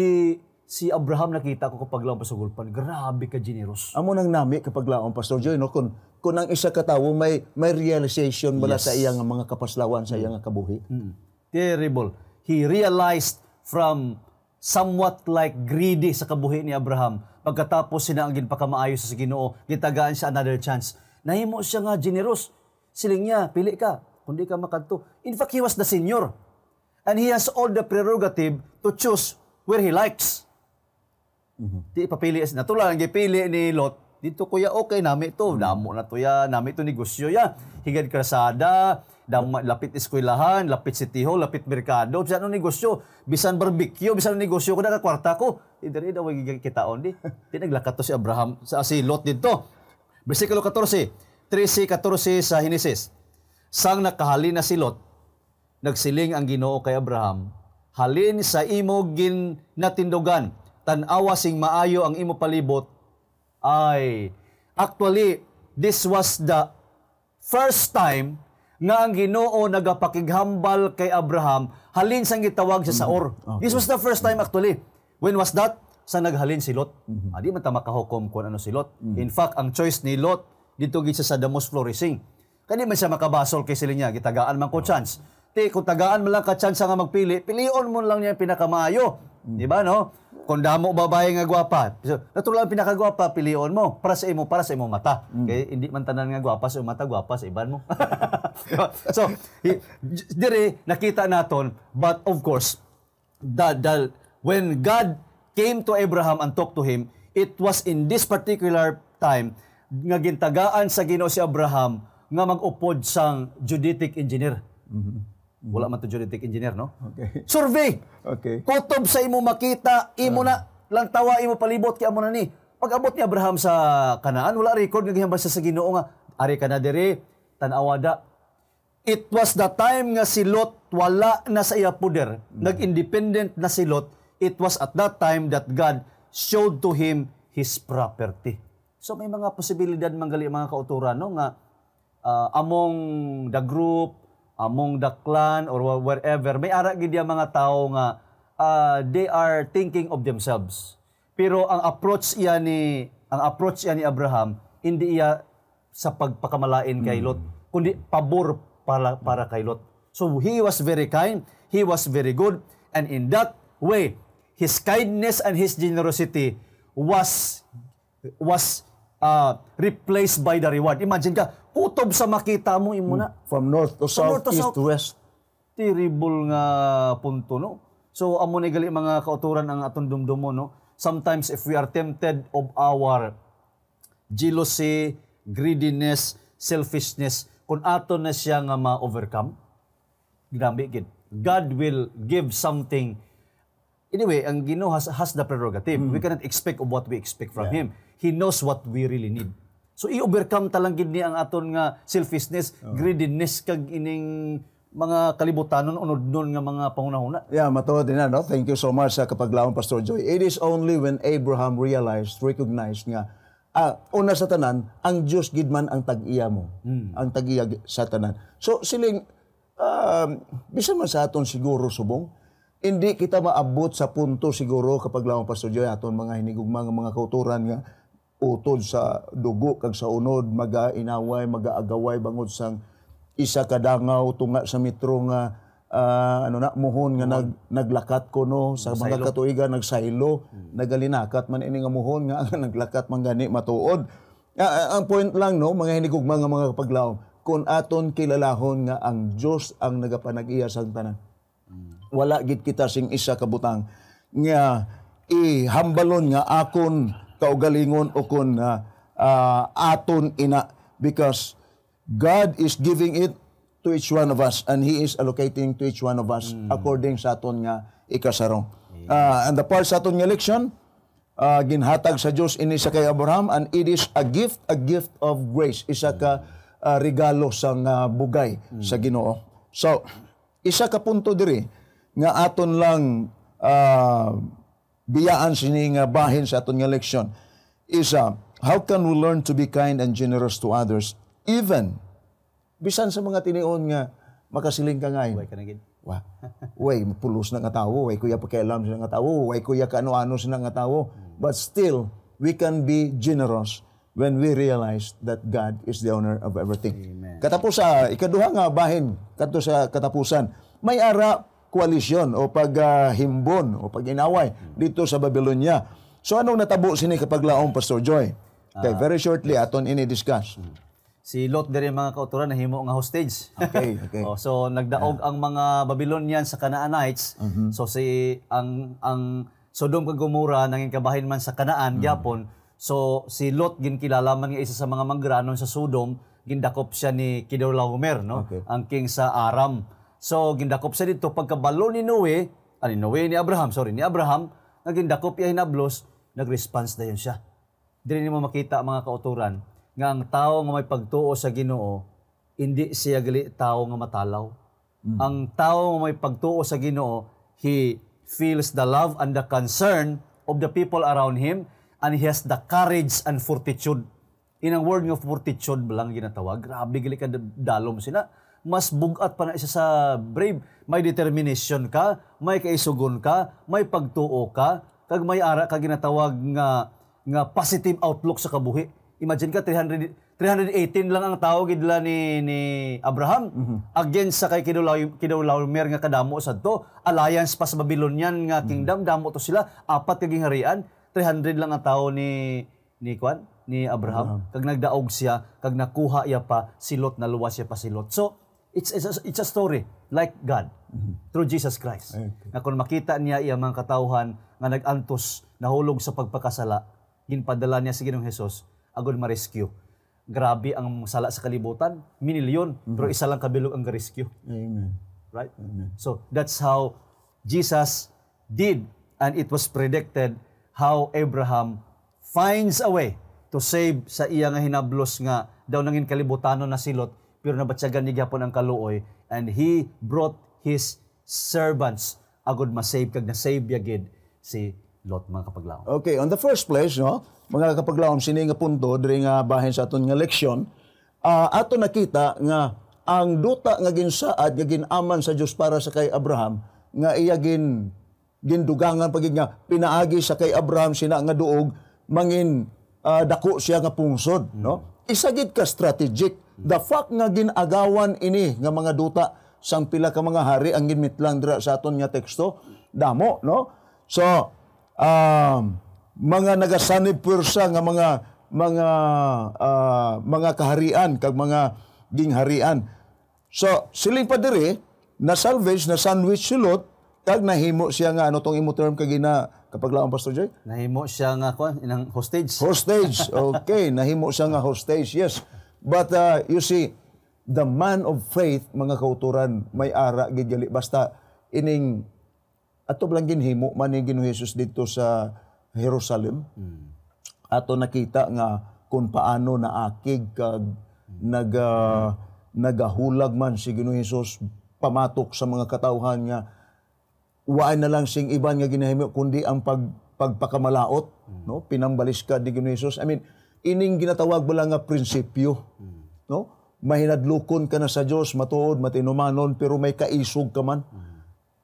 si Abraham nakita ko kapag laon pa grabe ka generous. Amo nang nami kapag laon Pastor Joy no kun kunang isa ka tawo may may realization mula yes. sa iyang mga kapaslawan sa iyang kabuhi. Mm. Terrible. He realized from somewhat like greedy sa kabuhi ni Abraham pagkatapos sinaanggin pa kamaayo sa Ginoo gitagaan siya another chance nahimo siya nga generous siling niya pili ka kundi ka makadto in fact he was the senior and he has all the prerogative to choose where he likes mm-hmm. di papili natulad ang gipili ni Lot dito kuya okay nami to, hmm. damo na to ya, nami to negosyo ya. Higad krasada, dam, lapit eskwelahan, lapit city hall, lapit merkado, bisan no negosyo, bisan barbecue, bisan no negosyo ko na kwarta ko. Idere daw gigig kitaon di. Di naglakat to si Abraham sa si Lot dito. Bersikulo 14, 13:14 sa Genesis Sang nakahali na si Lot, nagsiling ang Ginoo kay Abraham, halin sa imo gin natindogan, tan-awa sing maayo ang imo palibot ay, actually, this was the first time nga ang Ginoo nagapakighambal kay Abraham halin sang gitawag siya sa mm-hmm. or. Okay. This was the first time actually. When was that? Sa naghalin si Lot. Mm-hmm. Ah, di man ta makahukom kung ano si Lot. Mm-hmm. In fact, ang choice ni Lot dito gid sa the most flourishing. Kani man siya makabasol kay sila niya gitagaan man ko chance. Ti kung tagaan man lang ka chance nga magpili, pilion mo lang niya pinakamaayo. Di ba, no? Kung damo babae nga gwapa, so, natulang pinakagwapa, pilion mo. Para sa imo, para sa imo mata. Mm. Kaya hindi man tanan nga gwapa sa mata, gwapa sa iban mo. diba? So, dire, nakita naton, but of course, that, that when God came to Abraham and talked to him, it was in this particular time nga gintagaan sa Ginoo si Abraham nga mag-upod sang geodetic engineer. Mm-hmm. Wala hmm. man to genetic engineer, no? Okay. Survey! Okay. Kutob sa imo makita, imo na, ah. lang tawa imo palibot kay amo na ni. Pag abot ni Abraham sa Kanaan, wala record nga gihambal sa Ginoo nga ari ka na diri tanawada. It was the time nga si Lot wala na sa iya puder, mm. nag-independent na si Lot. It was at that time that God showed to him his property. So may mga posibilidad manggali mga kauturan no nga uh, among the group among the clan or wherever, may ara gid mga tao nga uh, they are thinking of themselves. Pero ang approach iya ni ang approach iya ni Abraham hindi iya sa pagpakamalain kay hmm. Lot, mm. kundi pabor para para kay Lot. So he was very kind, he was very good, and in that way, his kindness and his generosity was was uh, replaced by the reward. Imagine ka, utob sa makita mo imo na. Hmm. From north to south, north to east south. to west. Terrible nga punto, no? So, amo ni gali mga kauturan ang aton dumdumo, no? Sometimes if we are tempted of our jealousy, greediness, selfishness, kung aton na siya nga ma-overcome, grabe gid. Hmm. God will give something Anyway, ang Ginoo has, has the prerogative. Mm. We hmm. cannot expect of what we expect from yeah. Him. He knows what we really need. So i-overcome talang gid ni ang aton nga selfishness, oh. greediness kag ining mga kalibutanon unod nun nga mga pangunahuna. Yeah, matuod din na, no? Thank you so much sa kapaglaon, Pastor Joy. It is only when Abraham realized, recognized nga, ah, una sa tanan, ang Diyos gidman ang tag-iya mo. Mm. Ang tag-iya sa tanan. So, siling, um, bisan man sa aton siguro subong, hindi kita maabot sa punto siguro kapag laon Pastor Joy aton mga hinigugma nga mga kauturan nga utod sa dugo kag sa unod magainaway magaagaway bangod sang isa ka dangaw tunga sa metro nga uh, ano na muhon nga nag, naglakat ko no sa mga katuigan nagsaylo hmm. nagalinakat man ini nga muhon nga naglakat man gani matuod uh, ang point lang no mga hinigugma nga mga kapaglaom kun aton kilalahon nga ang Dios ang nagapanag-iya sang tanan hmm. wala gid kita sing isa kabutang nga ihambalon nga akon kaugalingon o kun uh, ah, uh, ah, aton ina because God is giving it to each one of us and He is allocating to each one of us mm. according sa aton nga ikasarong. Yes. Uh, ah, and the part sa aton nga election, uh, ginhatag sa Dios ini sa kay Abraham and it is a gift, a gift of grace. Isa ka uh, regalo sa nga bugay mm. sa Ginoo. So, isa ka punto diri nga aton lang uh, biyaan sini nga bahin sa aton nga leksyon isa uh, how can we learn to be kind and generous to others even bisan sa mga tinion nga makasiling ka ngayon. Way ka na gid. Wa. Way pulos na nga tawo, way kuya pakialam sa nga tawo, way kuya kaano-ano sila nga tawo. But still we can be generous when we realize that God is the owner of everything. Amen. Katapos sa ikaduha nga bahin kadto sa katapusan, may ara koalisyon o paghimbon uh, o paginaway dito sa Babylonia. So anong natabo sini kapag laong Pastor Joy? Okay, ah. very shortly aton ini discuss. Hmm. Si Lot diri mga kauturan nahimo nga hostage. Okay, okay. oh, so nagdaog yeah. ang mga Babylonian sa Canaanites. Mm-hmm. So si ang ang Sodom kag Gomora nanging kabahin man sa Canaan mm-hmm. gyapon. So si Lot gin kilala man nga isa sa mga manggranon sa Sodom, gindakop siya ni Kedorlaomer no, okay. ang king sa Aram. So gindakop sa dito pagkabalo ni Noe, ani ah, Noe ni Abraham, sorry ni Abraham, nga gindakop iya hinablos, nag nagresponse dayon siya. Diri nimo makita mga kauturan nga ang tawo nga may pagtuo sa Ginoo hindi siya gali tawo nga matalaw. Mm. Ang tawo nga may pagtuo sa Ginoo, he feels the love and the concern of the people around him and he has the courage and fortitude. Inang word of fortitude lang ginatawag. Grabe gali ka dalom sila mas bugat pa na isa sa brave. May determination ka, may kaisugon ka, may pagtuo ka, kag may ara ka ginatawag nga nga positive outlook sa kabuhi. Imagine ka 300 318 lang ang tao gidla ni ni Abraham mm-hmm. against sa kay Kidulaw nga kadamo sa to alliance pa sa Babylonian nga mhm. kingdom mm-hmm. damo to sila apat kaging harian 300 lang ang tao ni ni Kwan ni Abraham, Abraham. kag nagdaog siya kag nakuha iya pa si Lot naluwas siya pa si Lot so It's, it's, a, it's a story like God mm-hmm. through Jesus Christ. Okay. kung makita niya iya mga katawhan nga nagantos, nahulog sa pagpakasala, ginpadala niya si Ginoong Hesus agon ma-rescue. Grabe ang sala sa kalibutan, minilyon, mm-hmm. pero isa lang kabilog ang rescue. Amen. Right? Amen. So that's how Jesus did and it was predicted how Abraham finds a way to save sa iya nga hinablos nga daw nangin kalibutano na silot pero nabatsagan ni gihapon ang kaluoy and he brought his servants agod masave kag nasave ya gid si Lot mga kapaglaom. Okay, on the first place no, mga kapaglaom sini nga punto diri nga bahin sa aton nga leksyon, uh, ato nakita nga ang duta nga ginsaad nga ginaman sa Dios para sa kay Abraham nga iya gin gindugangan pagig nga pinaagi sa kay Abraham sina nga duog mangin uh, dako siya nga pungsod no isa gid ka strategic. The fact nga ginagawan ini nga mga duta sang pila ka mga hari ang ginmitlang dira sa aton nga teksto, damo, no? So, um, mga nagasanib pursa nga mga mga uh, mga kaharian kag mga gingharian. So, siling pa diri na salvage na sandwich sulot kag nahimo siya nga ano tong imo term kag gina Kapag laong Pastor Joy? Nahimo siya nga ko, inang hostage. Hostage. Okay, nahimo siya nga hostage. Yes. But uh, you see, the man of faith, mga kauturan, may ara, gidgali. Basta, ining, ato lang ginhimo, manigin Jesus dito sa Jerusalem. Hmm. Ato nakita nga kung paano naakig kag nag, uh, nagahulag man si Ginoong Hesus pamatok sa mga katauhan niya Waay na lang sing iban nga ginahimo kundi ang pag pagpakamalaot, no? Pinambalis ka ni Hesus. I mean, ining ginatawag mo nga prinsipyo, no? Mahinadlukon ka na sa Dios, matuod, matinumanon, pero may kaisog ka man. Mm.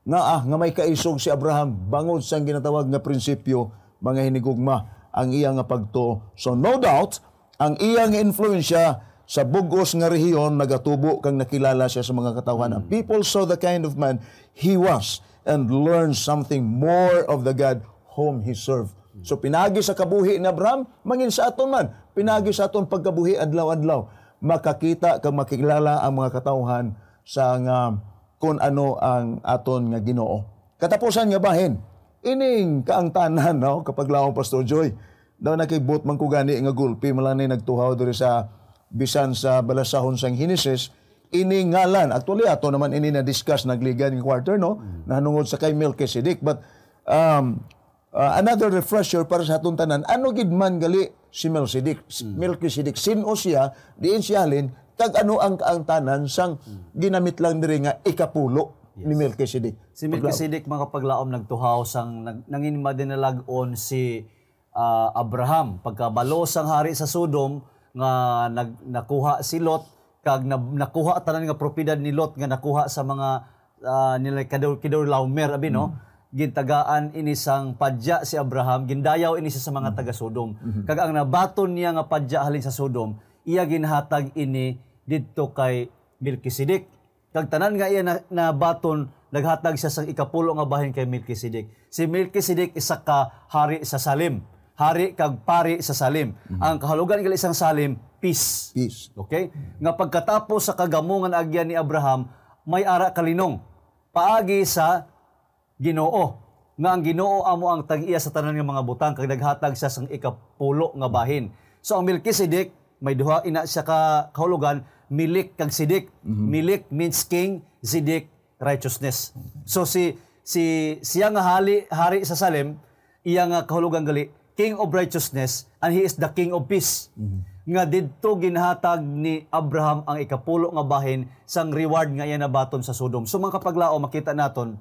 Nga ah, nga may kaisog si Abraham, bangod sa ginatawag nga prinsipyo, mga hinigugma, ang iya nga pagtuo. So no doubt, ang iya nga influensya sa bugos nga rehiyon nagatubo kang nakilala siya sa mga katawhan. Mm. People saw the kind of man he was and learn something more of the God whom he served. So pinagi sa kabuhi ni Abraham, mangin sa aton man, pinagi sa aton pagkabuhi adlaw-adlaw, makakita kag makilala ang mga katauhan sa nga kung ano ang aton nga Ginoo. Katapusan nga bahin, ining kaang tanan no kapag laong Pastor Joy daw nakibot man ko gani nga gulpi malanay nagtuhaw diri sa bisan sa balasahon sang Hinesis iningalan. Actually, ato naman ini na-discuss nagligan ng quarter, no? Mm. Nanungod sa kay Melchizedek. But um, uh, another refresher para sa atong tanan, ano gid man gali si Melchizedek? Mm. Melchizedek, sino siya, diin siya halin, kag ano ang ang tanan sang mm. ginamit lang diri nga ikapulo yes. ni Melchizedek. Si Melchizedek mga paglaom nagtuhaw sang nang, nanginima din nalagon si uh, Abraham pagkabalo sang hari sa Sodom nga nag, nakuha si Lot kag nakuha tanan nga propiedad ni Lot nga nakuha sa mga uh, nila kidor, kidaw Laumer abi no mm-hmm. gintagaan ini sang padya si Abraham gindayaw ini sa mga mm. taga Sodom mm-hmm. kag ang nabaton niya nga padya halin sa Sodom iya ginhatag ini didto kay Melchizedek kag tanan nga iya na, nabaton naghatag siya sang ikapulo nga bahin kay Melchizedek si Melchizedek isa ka hari sa Salim hari kag pari sa Salim mm-hmm. ang kahulugan ng isang Salim peace. Peace. Okay? Nga pagkatapos sa kagamungan agyan ni Abraham, may ara kalinong paagi sa Ginoo nga ang Ginoo amo ang tag-iya sa tanan nga mga butang kag naghatag siya sang ikapulo nga bahin. So ang Melchizedek may duha ina siya ka kahulugan milik kag sidik. Mm-hmm. Milik means king, sidik righteousness. So si si siya nga hali, hari sa Salem iya nga kahulugan gali king of righteousness and he is the king of peace. Mm-hmm nga didto ginhatag ni Abraham ang ikapulo nga bahin sang reward nga iya nabaton sa Sodom. So mga kapaglao makita naton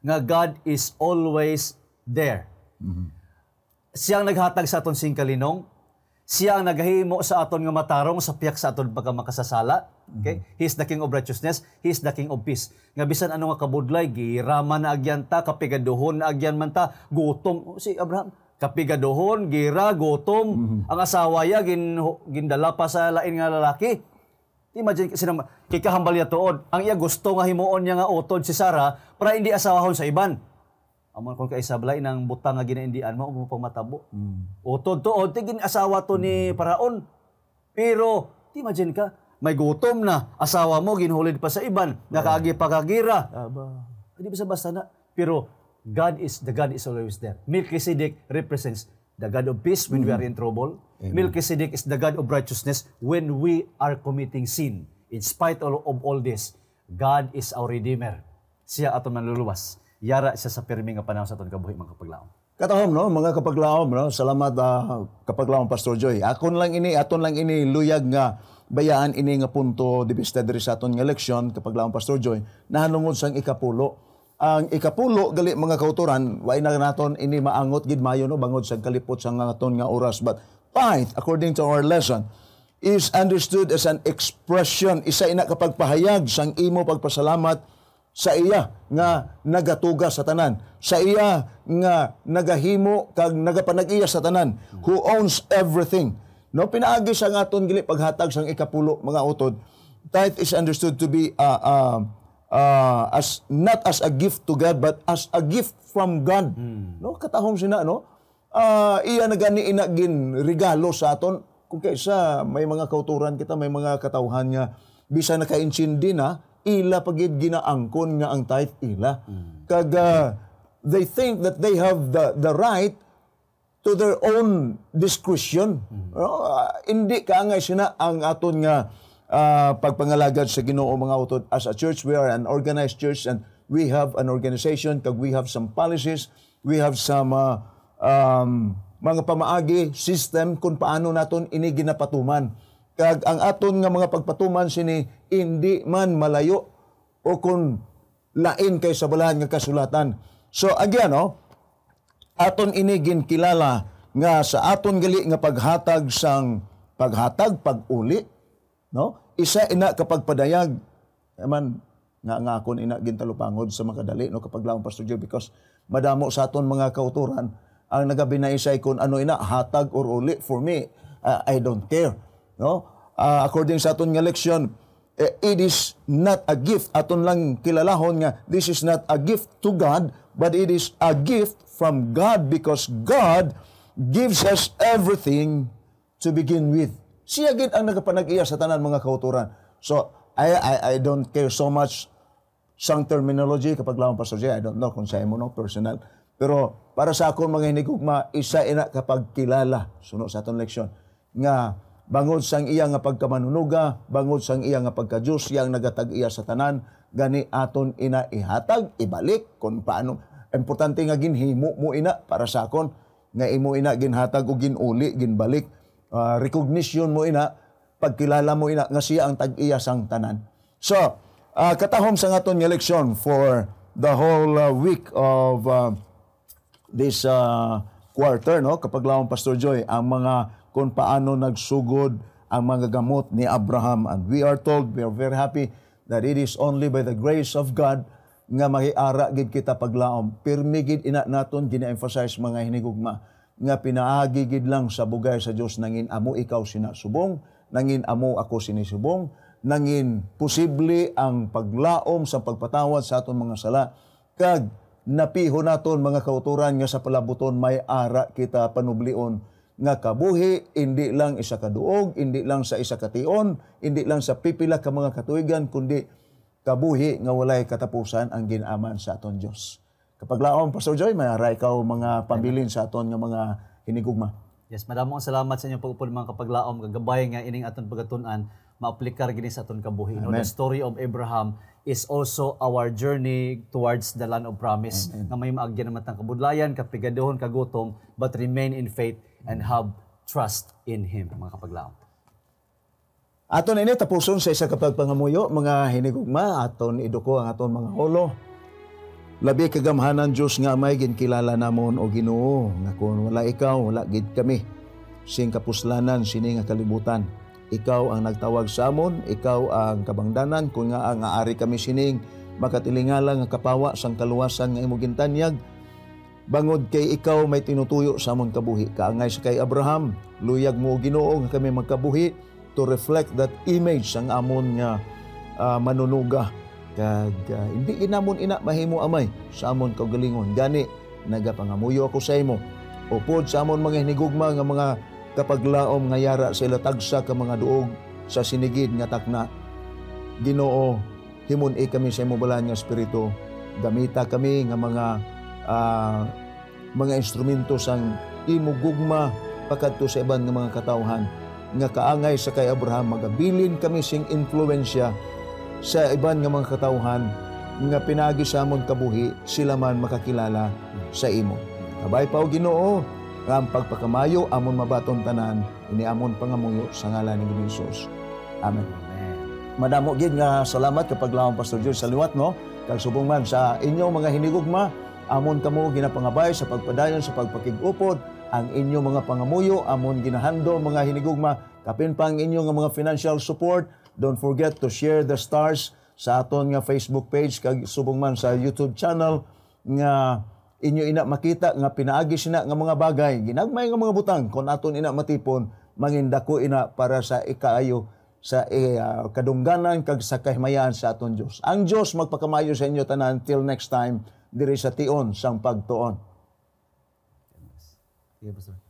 nga God is always there. Mm-hmm. Siya ang naghatag sa aton sing kalinong, siya ang naghimo sa aton nga matarong sa piyak sa aton pagka makasasala. Okay? Mm-hmm. He's the king of righteousness, He is the king of peace. Nga bisan ano nga kabudlay, girama na agyan ta, kapigaduhon na agyan man ta, gutom. Si Abraham, kapigaduhon, gira, gutom. Mm-hmm. Ang asawa ya gin, gindala pa sa lain nga lalaki. Imagine kasi naman, kikahambal niya tuod. Ang iya gusto nga himuon niya nga utod si Sarah para hindi asawahon sa iban. Amon kon kay sablay nang butang nga ginaindian mo mo pamatabo. Mm. Utod tuod tigin asawa to ni mm. paraon. Pero ti imagine ka, may gutom na asawa mo ginhulid pa sa iban, nakaagi pa kagira. Aba. Hindi ba basta na? Pero God is the God is always there. Melchizedek represents the God of peace when mm we are in mm-hmm. trouble. Amen. Melchizedek is the God of righteousness when we are committing sin. In spite of, of all this, God is our Redeemer. Siya ato manluluwas. Yara siya sa pirmi nga panahon sa aton kabuhi mga kapaglaom. Katahom no mga kapaglaom no salamat uh, kapaglaom Pastor Joy. Akon lang ini aton lang ini luyag nga bayaan ini nga punto di vista diri sa aton nga leksyon kapaglaom Pastor Joy nahanungod sang ikapulo ang ikapulo gali mga kautoran wa na naton ini maangot gid mayo no bangod sa kalipot sa ngaton nga oras but pint according to our lesson is understood as an expression isa ina kapagpahayag sang imo pagpasalamat sa iya nga nagatuga sa tanan sa iya nga nagahimo kag nagapanag-iya sa tanan who owns everything no pinaagi sa ngaton gili paghatag sang ikapulo mga utod tithe is understood to be uh, uh, uh, as not as a gift to God but as a gift from God. Hmm. No katahom sina no. Uh, iya na gani ina gin regalo sa aton kung kaysa may mga kauturan kita may mga katawhan nga bisa nakaintsindi na ila pagid ginaangkon nga ang tithe ila. Hmm. Kag uh, they think that they have the the right to their own discretion. hmm No? Uh, hindi nga sina ang aton nga uh, ah, pagpangalagad sa Ginoo mga utod. As a church, we are an organized church and we have an organization, kag we have some policies, we have some uh, um, mga pamaagi system kung paano naton ini ginapatuman. Kag ang aton nga mga pagpatuman sini hindi man malayo o kung lain kay sa balahan nga kasulatan. So again, no, oh, aton inigin kilala nga sa aton gali nga paghatag sang paghatag pag-uli No? Isa ina kapag padayag, man, nga nga akon ina gintalupangod sa makadali no kapag laong pastor Joe because madamo sa aton mga kauturan ang nagabi na isay ano ina hatag or uli for me uh, I don't care no uh, according sa aton nga leksyon eh, it is not a gift aton lang kilalahon nga this is not a gift to God but it is a gift from God because God gives us everything to begin with siya gid ang nagapanag-iya sa tanan mga kauturan. So, I, I, I don't care so much sang terminology kapag lawang Pastor Jay, I don't know kung sa mo, no personal. Pero para sa akong mga hinigugma, isa ina kapag kilala, suno sa atong leksyon, nga bangod sang iya nga pagkamanunuga, bangod sang iya nga pagkadyos, yang nagatag iya sa tanan, gani aton ina ihatag, ibalik, kung paano. Importante nga ginhimo mo ina para sa akon, nga imo ina ginhatag o ginuli, ginbalik, uh, recognition mo ina, pagkilala mo ina, nga siya ang tag-iya sang tanan. So, uh, katahom sa aton nga leksyon for the whole uh, week of uh, this uh, quarter, no? kapag lawang Pastor Joy, ang mga kung paano nagsugod ang mga gamot ni Abraham. And we are told, we are very happy that it is only by the grace of God nga mahiara gid kita paglaom. Pirmi gid ina naton gina-emphasize mga hinigugma nga pinaagigid lang sa bugay sa Dios nangin amo ikaw sinasubong, nangin amo ako sinisubong, nangin posible ang paglaom sa pagpatawad sa aton mga sala kag napiho naton mga kauturan nga sa palabuton may ara kita panublion nga kabuhi indi lang isa ka duog, indi lang sa isa ka tion, indi lang sa pipila ka mga katuigan kundi kabuhi nga walay katapusan ang ginaman sa aton Dios. Kapag laom, Pastor Joy, may aray ka mga pambilin sa aton nga mga hinigugma. Yes, madamong salamat sa inyong pagpul mga kapaglaom, gagabay nga ining aton pagatunan, maaplikar gini sa aton kabuhi. No, the story of Abraham is also our journey towards the land of promise. Amen. Nga may maagyan naman tang kabudlayan, kapigadohon, kagutom, but remain in faith and have trust in Him, mga kapaglaom. Aton ini tapuson sa isa kapag pangamuyo, mga hinigugma, aton iduko ang aton mga hulo. Labi kagamhanan Diyos nga may ginkilala namon o Ginoo nga kung wala ikaw wala gid kami. Sing kapuslanan sini nga kalibutan. Ikaw ang nagtawag sa amon, ikaw ang kabangdanan kun nga ang aari kami sining makatilingala nga kapawa sang kaluwasan nga imong gintanyag. Bangod kay ikaw may tinutuyo sa amon kabuhi kaangay sa kay Abraham, luyag mo Ginoo nga kami magkabuhi to reflect that image sang amon nga uh, manunuga kag uh, hindi inamon ina mahimo amay sa amon kaugalingon gani nagapangamuyo ako sa imo upod sa amon mga hinigugma nga mga kapaglaom nga yara sila tagsa ka mga duog sa sinigid nga takna Ginoo himun i eh kami sa imo balaan nga espiritu gamita kami nga mga uh, mga instrumento sang imo gugma pagkadto sa iban nga mga katawhan nga kaangay sa kay Abraham magabilin kami sing influensya sa iban nga mga katawhan nga pinagi sa amon kabuhi sila man makakilala sa imo. Tabay pa Ginoo nga ang pagpakamayo amon mabaton tanan ini amon pangamuyo sa ngalan ni Ginoo Hesus. Amen. Amen. Madamo gid nga salamat kapag lawang Pastor George sa liwat no kag subong man sa inyong mga hinigugma amon kamo ginapangabay sa pagpadayon sa pagpakigupod ang inyong mga pangamuyo amon ginahando mga hinigugma kapin pang inyong mga financial support Don't forget to share the stars sa aton nga Facebook page kag subong man sa YouTube channel nga inyo ina makita nga pinaagi sina nga mga bagay ginagmay nga mga butang kon aton ina matipon mangindako ina para sa ikaayo sa uh, kadungganan kag sa kahimayaan sa aton Dios. Ang Dios magpakamayo sa inyo tanan until next time diri sa tion sang pagtuon. Yes. Yeah,